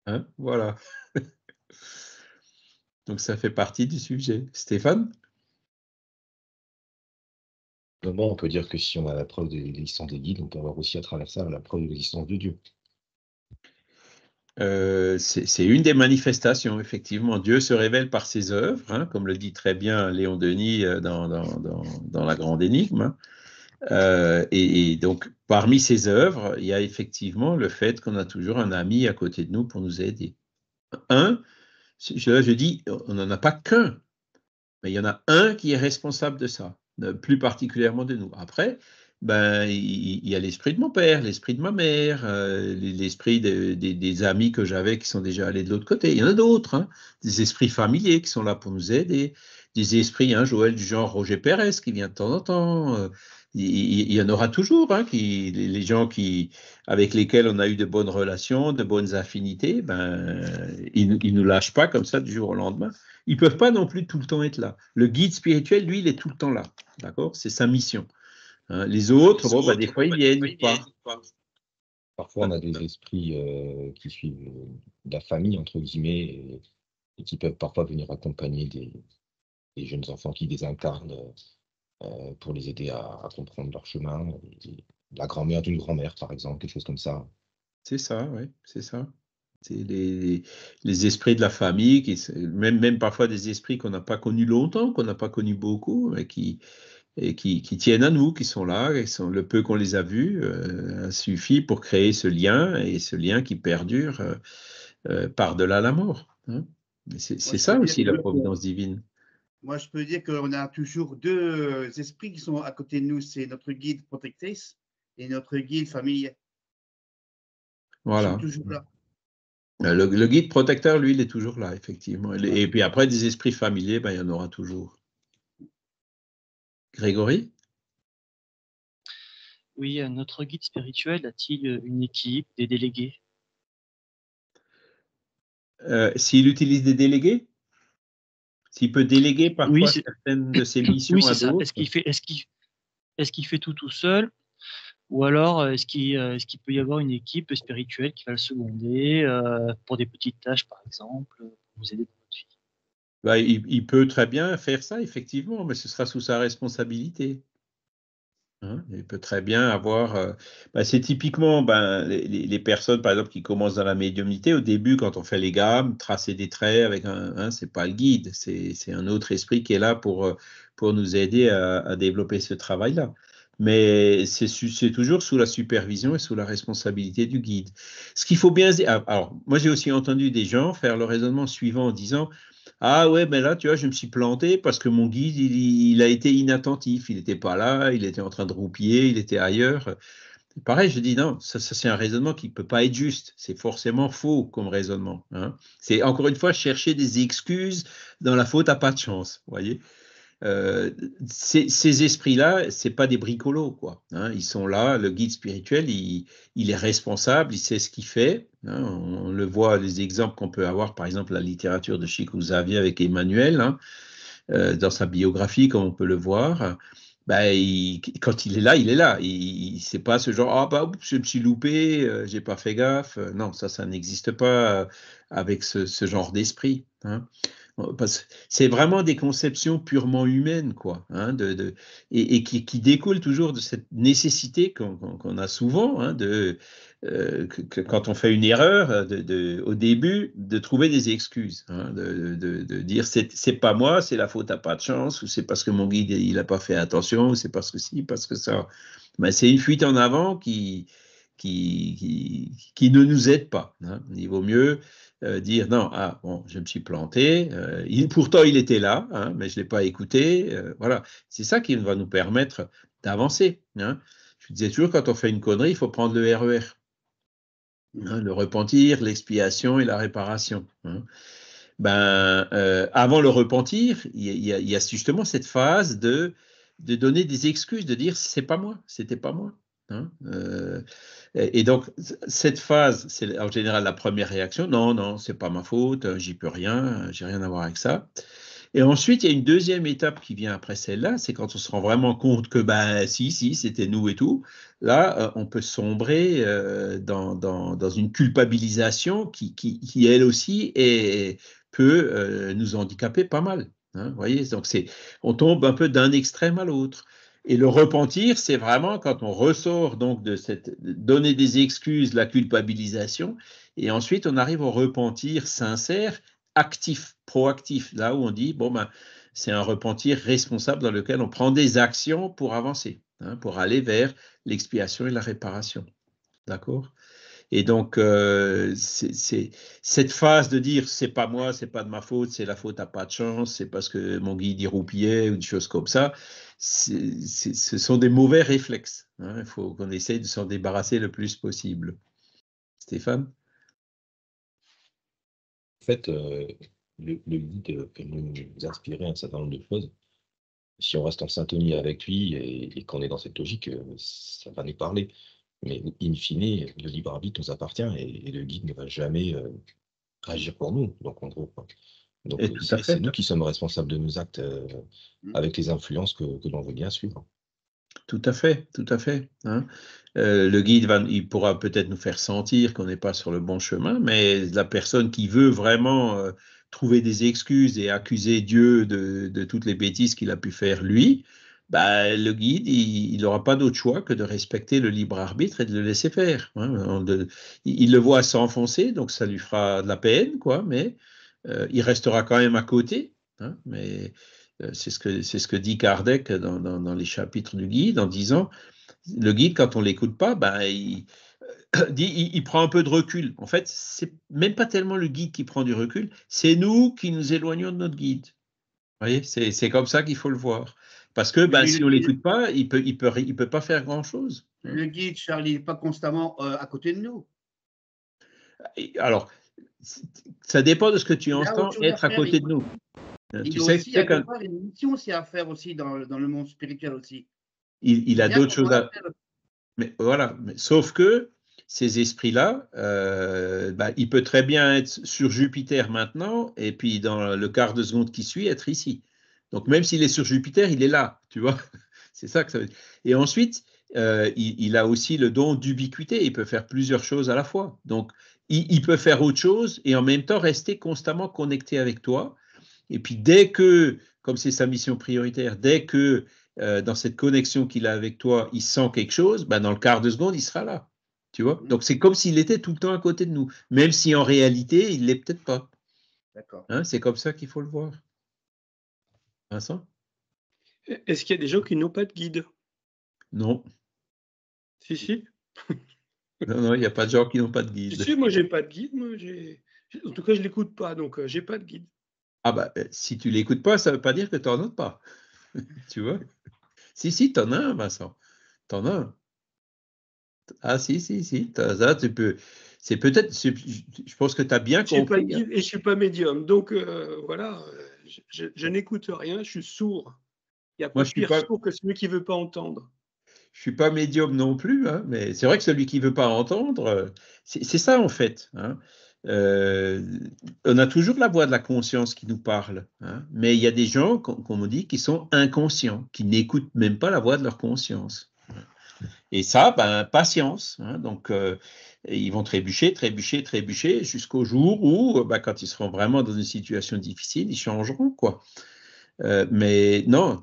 Hein, voilà. Donc, ça fait partie du sujet. Stéphane on peut dire que si on a la preuve de l'existence des guides, on peut avoir aussi à travers ça la preuve de l'existence de Dieu. Euh, c'est une des manifestations, effectivement. Dieu se révèle par ses œuvres, hein, comme le dit très bien Léon Denis euh, dans, La Grande Énigme. Hein. Euh, et, donc, parmi ses œuvres, il y a effectivement le fait qu'on a toujours un ami à côté de nous pour nous aider. Un, je, je dis, on n'en a pas qu'un, mais il y en a un qui est responsable de ça, plus particulièrement de nous. Après, ben, il y, a l'esprit de mon père, l'esprit de ma mère, euh, l'esprit des amis que j'avais qui sont déjà allés de l'autre côté. Il y en a d'autres, hein. des esprits familiers qui sont là pour nous aider, des esprits, Joël, du genre Roger Pérez qui vient de temps en temps. Euh, il, y en aura toujours, hein, qui, les gens qui, avec lesquels on a eu de bonnes relations, de bonnes affinités, ben, ils ne nous lâchent pas comme ça du jour au lendemain. Ils ne peuvent pas non plus tout le temps être là. Le guide spirituel, lui, il est tout le temps là. D'accord C'est sa mission. Hein, les autres, bon, bah, des fois, ils bah, viennent Parfois, on a des esprits euh, qui suivent euh, la famille, entre guillemets, et, qui peuvent parfois venir accompagner des, jeunes enfants qui désincarnent euh, pour les aider à, comprendre leur chemin. la grand-mère d'une grand-mère, par exemple, quelque chose comme ça. C'est ça, oui, c'est ça. C'est les, les, esprits de la famille, qui, même, même parfois des esprits qu'on n'a pas connus longtemps, qu'on n'a pas connus beaucoup, mais qui, et qui, tiennent à nous, qui sont là, et sont, le peu qu'on les a vus euh, suffit pour créer ce lien et ce lien qui perdure euh, euh, par-delà la mort. Hein. C'est ça aussi la providence divine. Moi, je peux dire qu'on a toujours deux euh, esprits qui sont à côté de nous. C'est notre guide protectrice et notre guide familier. Voilà. Ils sont toujours là. Le, guide protecteur, lui, il est toujours là, effectivement. Et puis après, des esprits familiers, ben, il y en aura toujours. Grégory Oui, euh, notre guide spirituel a-t-il euh, une équipe, des délégués euh, S'il utilise des délégués S'il peut déléguer parfois certaines de ses missions oui, à d'autres Est-ce qu'il fait, est fait, tout tout seul ou alors, est-ce qu'il peut y avoir une équipe spirituelle qui va le seconder pour des petites tâches, par exemple, pour vous aider bah, il, peut très bien faire ça, effectivement, mais ce sera sous sa responsabilité. Hein, il peut très bien avoir. Euh, bah, c'est typiquement ben, les, personnes, par exemple, qui commencent dans la médiumnité. Au début, quand on fait les gammes, tracer des traits avec un. Hein, c'est pas le guide, c'est un autre esprit qui est là pour, euh, pour nous aider à, à développer ce travail-là mais c'est toujours sous la supervision et sous la responsabilité du guide. Ce qu'il faut bien ah, alors moi j'ai aussi entendu des gens faire le raisonnement suivant en disant, ah ouais, mais là, tu vois, je me suis planté parce que mon guide, il, a été inattentif. Il n'était pas là, il était en train de roupiller, il était ailleurs. pareil, je dis non, ça, ça c'est un raisonnement qui ne peut pas être juste. C'est forcément faux comme raisonnement. Hein. C'est encore une fois chercher des excuses dans la faute à pas de chance. voyez euh, ces, esprits-là, c'est pas des bricolos, quoi. Hein. ils sont là, le guide spirituel, il, est responsable, il sait ce qu'il fait. Hein. on, le voit, les exemples qu'on peut avoir, par exemple, la littérature de Chico Xavier avec Emmanuel, hein. euh, dans sa biographie, comme on peut le voir. Ben, quand il est là, il est là. Il, c'est pas ce genre ah bah je me suis loupé, je euh, j'ai pas fait gaffe. Non, ça, ça n'existe pas avec ce, genre d'esprit. Hein c'est vraiment des conceptions purement humaines, quoi, hein, et, qui, découlent toujours de cette nécessité qu'on a souvent, hein, euh, quand on fait une erreur, euh, au début, de trouver des excuses, hein, de, dire c'est pas moi, c'est la faute à pas de chance, ou c'est parce que mon guide il n'a pas fait attention, ou c'est parce que si, parce que ça. Ben, c'est une fuite en avant qui, ne nous aide pas. Il vaut mieux euh, dire non, ah je me suis planté, euh, pourtant il était là, hein, mais je ne l'ai pas écouté. Euh, voilà, c'est ça qui va nous permettre d'avancer. Hein. Je disais toujours, quand on fait une connerie, il faut prendre le RER. E hein, le repentir, l'expiation et la réparation. Ben, avant le repentir, il y, y, a justement cette phase de, de donner des excuses, de dire c'est pas moi, c'était pas moi. Hein, euh, et, donc, cette phase, c'est en général la première réaction. Non, non, c'est pas ma faute, euh, j'y peux rien, euh, j'ai rien à voir avec ça. Et ensuite, il y a une deuxième étape qui vient après celle-là, c'est quand on se rend vraiment compte que, ben, si, si, c'était nous et tout. Là, on peut sombrer dans, dans, une culpabilisation qui, qui, elle aussi, peut nous handicaper pas mal. Hein, voyez, donc c'est, on tombe un peu d'un extrême à l'autre. Et le repentir, c'est vraiment quand on ressort donc de cette donner des excuses, la culpabilisation, et ensuite on arrive au repentir sincère, actif, proactif, là où on dit bon ben c'est un repentir responsable dans lequel on prend des actions pour avancer, hein, pour aller vers l'expiation et la réparation. D'accord et donc, euh, c'est cette phase de dire c'est pas moi, c'est pas de ma faute, c'est la faute à pas de chance, c'est parce que mon guide y roupillait ou des choses comme ça, ce sont des mauvais réflexes. Hein. Il faut qu'on essaye de s'en débarrasser le plus possible. Stéphane En fait, euh, le, guide peut nous inspirer un certain nombre de choses. Si on reste en syntonie avec lui et, et qu'on est dans cette logique, euh, ça va nous parler. Mais in fine, le libre arbitre nous appartient et, le guide ne va jamais euh, agir pour nous. Donc, en gros, Donc, c'est nous qui sommes responsables de nos actes euh, mm. avec les influences que, l'on veut bien suivre. Tout à fait, tout à fait. Hein. Euh, le guide, il pourra peut-être nous faire sentir qu'on n'est pas sur le bon chemin, mais la personne qui veut vraiment trouver des excuses et accuser Dieu de toutes les bêtises qu'il a pu faire lui, bah, le guide, il n'aura pas d'autre choix que de respecter le libre arbitre et de le laisser faire. Hein, il, le voit s'enfoncer, donc ça lui fera de la peine, quoi, mais euh, il restera quand même à côté. Hein, mais euh, c'est ce, que, ce que dit Kardec dans, les chapitres du guide en disant le guide, quand on l'écoute pas, ben il, euh, dit, il, prend un peu de recul. En fait, c'est même pas tellement le guide qui prend du recul, c'est nous qui nous éloignons de notre guide. Vous voyez, c'est comme ça qu'il faut le voir. Parce que bah, si on ne l'écoute pas, il ne peut, il peut, il peut pas faire grand-chose. Le guide, Charlie, n'est pas constamment euh, à côté de nous. Alors, ça dépend de ce que tu entends être à, côté de nous. Il tu sais, aussi, à une mission à faire aussi dans, le monde spirituel aussi. Il, a d'autres choses à... Faire. Mais voilà, sauf que ces esprits-là, euh, bah, il peut très bien être sur Jupiter maintenant et puis dans le quart de seconde qui suit, être ici. Donc même s'il est sur Jupiter, il est là, tu vois. C'est ça que ça veut dire. Et ensuite, euh, il, a aussi le don d'ubiquité. Il peut faire plusieurs choses à la fois. Donc, il, peut faire autre chose et en même temps rester constamment connecté avec toi. Et puis, dès que, comme c'est sa mission prioritaire, dès que euh, dans cette connexion qu'il a avec toi, il sent quelque chose, ben, dans le quart de seconde, il sera là. Tu vois mmh. Donc, c'est comme s'il était tout le temps à côté de nous, même si en réalité, il ne l'est peut-être pas. D'accord. Hein, c'est comme ça qu'il faut le voir. Vincent Est-ce qu'il y a des gens qui n'ont pas de guide Non. Si, si. non, non, il n'y a pas de gens qui n'ont pas de guide. Si, si moi, j'ai pas de guide. Moi, en tout cas, je ne l'écoute pas, donc je euh, j'ai pas de guide. Ah bah, euh, si tu l'écoutes pas, ça ne veut pas dire que tu n'en as pas. tu vois Si, si, tu en as un, Vincent. Tu en as un. Ah, si, si, si. peux. C'est peut-être. Je pense que tu as bien compris. Pas, hein. guide et je ne suis pas médium. Donc, euh, voilà je, n'écoute rien, je suis sourd. Il a Moi, je suis pas... sourd que celui qui ne veut pas entendre. Je ne suis pas médium non plus, hein, mais c'est vrai que celui qui ne veut pas entendre, euh, c'est ça en fait. Hein. Euh, on a toujours la voix de la conscience qui nous parle, hein, mais il y a des gens, comme on dit, qui sont inconscients, qui n'écoutent même pas la voix de leur conscience. Et ça, ben, patience. Hein. donc, euh, ils vont trébucher, trébucher, trébucher jusqu'au jour où, ben, quand ils seront vraiment dans une situation difficile, ils changeront, quoi. Euh, mais non,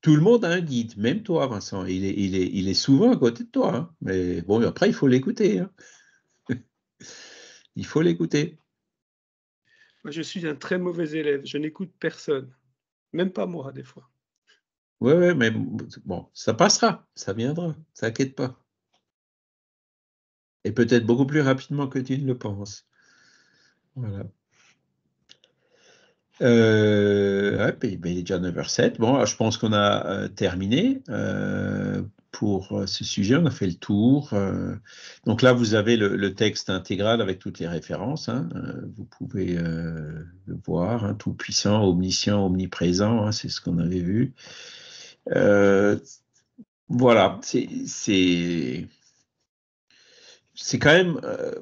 tout le monde a un guide, même toi, Vincent. Il est, souvent à côté de toi. Hein. Mais bon, après, il faut l'écouter. Hein. il faut l'écouter. je suis un très mauvais élève. Je n'écoute personne. Même pas moi, des fois. Oui, oui, mais bon, ça passera, ça viendra, t'inquiète pas. Et peut-être beaucoup plus rapidement que tu ne le penses. Voilà. Euh, il est déjà 9h07. Bon, je pense qu'on a euh, terminé euh, pour ce sujet. On a fait le tour. donc là, vous avez le, texte intégral avec toutes les références. Hein. vous pouvez le voir. Hein, tout puissant, omniscient, omniprésent. Hein, c'est ce qu'on avait vu. Euh, voilà, c'est c'est quand même euh,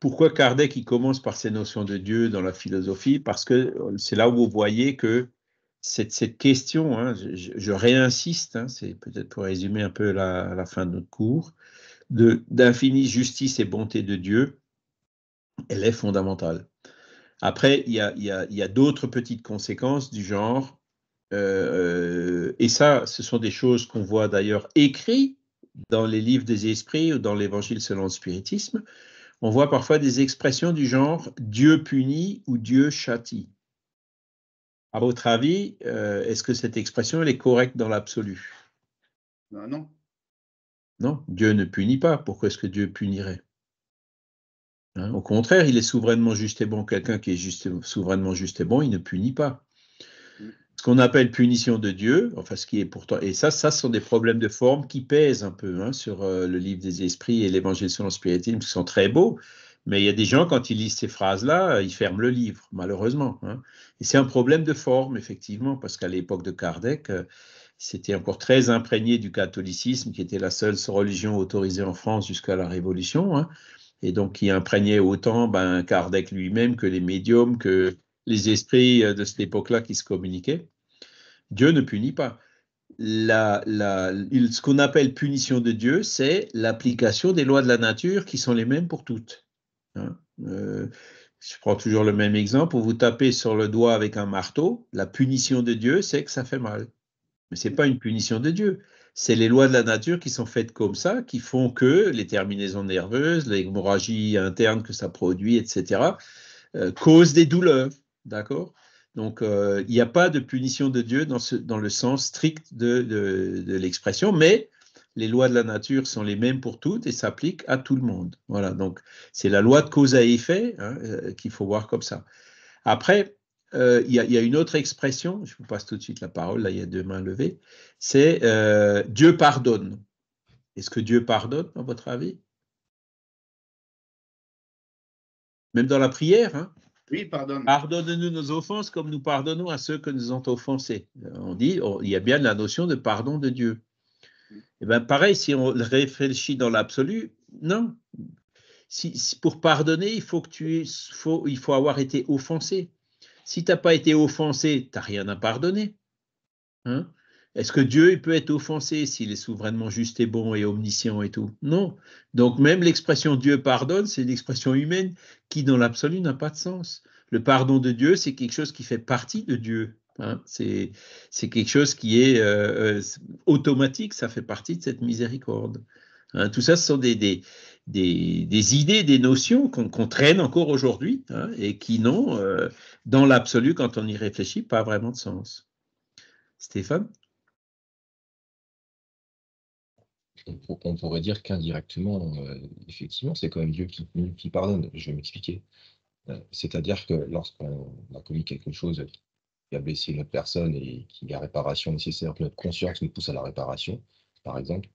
pourquoi Kardec il commence par ces notions de Dieu dans la philosophie, parce que euh, c'est là où vous voyez que cette, question, hein, je, réinsiste, hein, c'est peut-être pour résumer un peu la, fin de notre cours, d'infinie justice et bonté de Dieu, elle est fondamentale. Après, il y a d'autres petites conséquences du genre, euh, euh, et ça, ce sont des choses qu'on voit d'ailleurs écrites dans les livres des esprits ou dans l'évangile selon le spiritisme. On voit parfois des expressions du genre Dieu punit ou Dieu châtie. À votre avis, euh, est-ce que cette expression est correcte dans l'absolu ben Non. Non, Dieu ne punit pas. Pourquoi est-ce que Dieu punirait hein Au contraire, il est souverainement juste et bon. Quelqu'un qui est souverainement juste et bon, il ne punit pas ce qu'on appelle punition de Dieu, enfin ce qui est pourtant, et ça, ça sont des problèmes de forme qui pèsent un peu hein, sur euh, le livre des esprits et l'évangile selon le spiritisme, qui sont très beaux, mais il y a des gens, quand ils lisent ces phrases-là, euh, ils ferment le livre, malheureusement. Hein. Et c'est un problème de forme, effectivement, parce qu'à l'époque de Kardec, c'était euh, encore très imprégné du catholicisme, qui était la seule religion autorisée en France jusqu'à la Révolution, hein, et donc qui imprégnait autant ben, Kardec lui-même que les médiums, que les esprits euh, de cette époque-là qui se communiquaient. Dieu ne punit pas. ce qu'on appelle punition de Dieu, c'est l'application des lois de la nature qui sont les mêmes pour toutes. Hein. Euh, je prends toujours le même exemple, vous tapez sur le doigt avec un marteau, la punition de Dieu, c'est que ça fait mal. Mais ce n'est pas une punition de Dieu. C'est les lois de la nature qui sont faites comme ça, qui font que les terminaisons nerveuses, l'hémorragie interne que ça produit, etc., euh, causent des douleurs. D'accord Donc, euh, il n'y a pas de punition de Dieu dans, le sens strict de, l'expression, mais les lois de la nature sont les mêmes pour toutes et s'appliquent à tout le monde. Voilà, donc c'est la loi de cause à effet hein, euh, qu'il faut voir comme ça. Après, euh, il y, a une autre expression, je vous passe tout de suite la parole, là il y a deux mains levées, c'est Dieu pardonne. Est-ce que Dieu pardonne, à votre avis Même dans la prière, hein, oui, pardonne. nous nos offenses comme nous pardonnons à ceux que nous ont offensés. Euh, on dit, il y a bien la notion de pardon de Dieu. Eh bien pareil, si on réfléchit dans l'absolu, non. Si, pour pardonner, il faut, que tu, il faut avoir été offensé. Si tu n'as pas été offensé, tu n'as rien à pardonner. Hein? Est-ce que Dieu peut être offensé s'il est souverainement juste et bon et omniscient et tout Non. Donc même l'expression Dieu pardonne, c'est une expression humaine qui dans l'absolu n'a pas de sens. Le pardon de Dieu, c'est quelque chose qui fait partie de Dieu. Hein. c'est quelque chose qui est euh, euh, automatique, ça fait partie de cette miséricorde. Hein. tout ça, ce sont des, des, des, idées, des notions qu'on traîne encore aujourd'hui hein, et qui n'ont, euh, dans l'absolu, quand on y réfléchit, pas vraiment de sens. Stéphane on, pourrait dire qu'indirectement, euh, effectivement, c'est quand même Dieu qui, pardonne. Je vais m'expliquer. Euh, c'est-à-dire que lorsqu'on a commis quelque chose qui a blessé une autre personne et qu'il y a réparation nécessaire, que notre conscience nous pousse à la réparation, par exemple,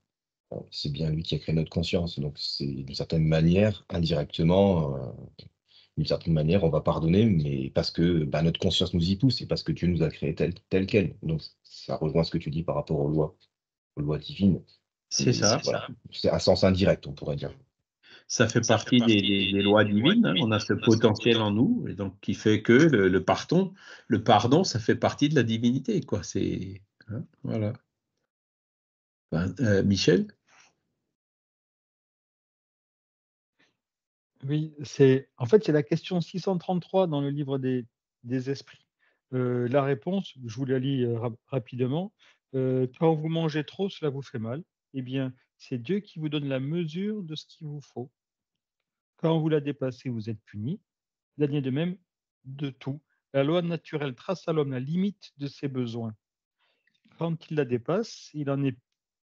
euh, c'est bien lui qui a créé notre conscience. Donc, c'est d'une certaine manière, indirectement, d'une certaine manière, on va pardonner, mais parce que bah, notre conscience nous y pousse et parce que Dieu nous a créé tel, tel quel. Donc, ça rejoint ce que tu dis par rapport aux lois, aux lois divines. C'est ça. C'est à sens indirect, on pourrait dire. Ça fait partie, des, lois divines. Hein. On a ce potentiel en nous, et donc qui fait que le, pardon, le pardon, ça fait partie de la divinité, quoi. C'est hein, voilà. Ben, euh, Michel. Oui, c'est en fait c'est la question 633 dans le livre des, esprits. Euh, la réponse, je vous la lis euh, rapidement. quand vous mangez trop, cela vous fait mal eh bien, c'est Dieu qui vous donne la mesure de ce qu'il vous faut. Quand vous la dépassez, vous êtes puni. Il de même de tout. La loi naturelle trace à l'homme la limite de ses besoins. Quand il la dépasse, il en est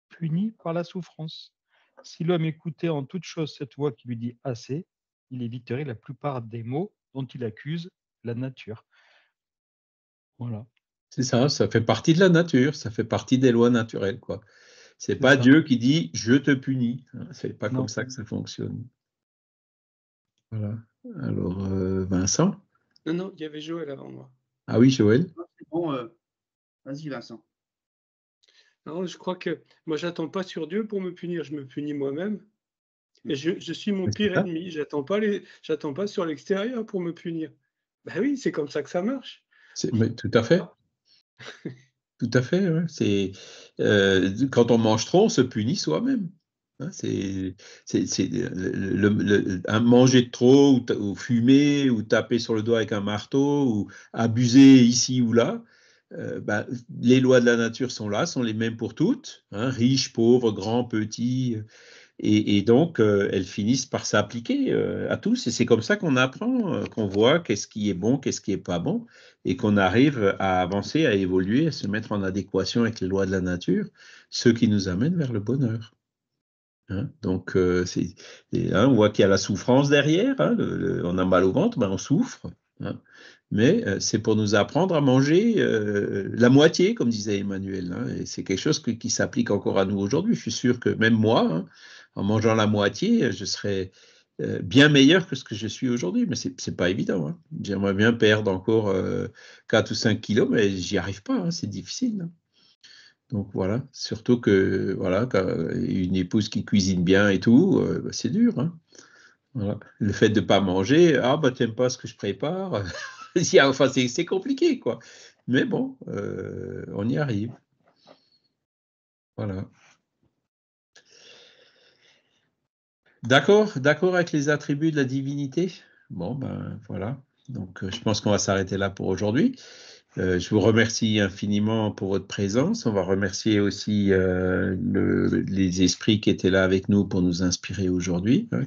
puni par la souffrance. Si l'homme écoutait en toute chose cette voix qui lui dit assez, il éviterait la plupart des maux dont il accuse la nature. Voilà. C'est ça, ça fait partie de la nature, ça fait partie des lois naturelles, quoi. C'est pas Dieu qui dit je te punis. C'est pas comme ça que ça fonctionne. Voilà. Alors, euh, Vincent Non, non, il y avait Joël avant moi. Ah oui, Joël ah, Bon, euh, vas-y, Vincent. je crois que moi, j'attends pas sur Dieu pour me punir, je me punis moi-même. Et je, suis mon pire ennemi, j'attends pas, les, pas sur l'extérieur pour me punir. Ben oui, c'est comme ça que ça marche. tout à fait. Tout à fait. C'est euh, quand on mange trop, on se punit soi-même. Hein. c'est euh, manger trop ou, fumer ou taper sur le doigt avec un marteau ou abuser ici ou là. Euh, bah, les lois de la nature sont là, sont les mêmes pour toutes, hein, riches, pauvres, grands, petits. Et, donc, euh, elles finissent par s'appliquer euh, à tous. Et c'est comme ça qu'on apprend, euh, qu'on voit qu'est-ce qui est bon, qu'est-ce qui est pas bon, et qu'on arrive à avancer, à évoluer, à se mettre en adéquation avec les lois de la nature, ce qui nous amène vers le bonheur. Hein. donc, hein, on voit qu'il y a la souffrance derrière. Hein, on a mal au ventre, ben on souffre. mais c'est pour nous apprendre à manger la moitié, comme disait Emmanuel. et c'est quelque chose qui s'applique encore à nous aujourd'hui. Je suis sûr que même moi, en mangeant la moitié, je serais euh, bien meilleur que ce que je suis aujourd'hui. Mais ce n'est pas évident. Hein. J'aimerais bien perdre encore 4 euh, ou 5 kilos, mais j'y arrive pas. Hein, c'est difficile. Hein. Donc voilà, surtout que voilà, une épouse qui cuisine bien et tout, euh, bah, c'est dur. Le fait de ne pas manger, ah bah t'aimes pas ce que je prépare, enfin c'est compliqué quoi. Mais bon, on y arrive. Voilà. D'accord, d'accord avec les attributs de la divinité. Bon, ben voilà. Donc, euh, je pense qu'on va s'arrêter là pour aujourd'hui. Euh, je vous remercie infiniment pour votre présence. On va remercier aussi euh, les esprits qui étaient là avec nous pour nous inspirer aujourd'hui, hein,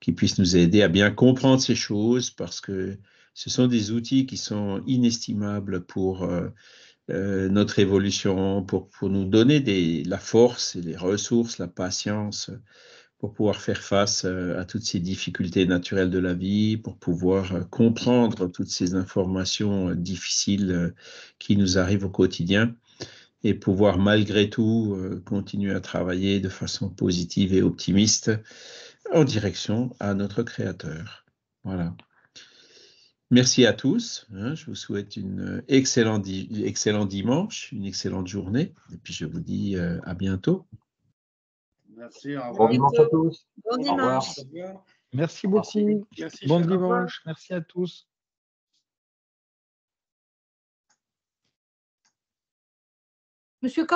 qui puissent nous aider à bien comprendre ces choses, parce que ce sont des outils qui sont inestimables pour notre évolution, pour, nous donner des, la force, et les ressources, la patience, pour pouvoir faire face euh, à toutes ces difficultés naturelles de la vie, pour pouvoir euh, comprendre toutes ces informations euh, difficiles qui nous arrivent au quotidien et pouvoir malgré tout continuer à travailler de façon positive et optimiste en direction à notre Créateur. Voilà. Merci à tous. Hein. Je vous souhaite une excellente, excellent dimanche, une excellente journée. Et puis je vous dis à bientôt. Merci, au revoir. Bon dimanche à tous. Bon dimanche. Merci beaucoup. Merci, bon dimanche. Merci à tous. Monsieur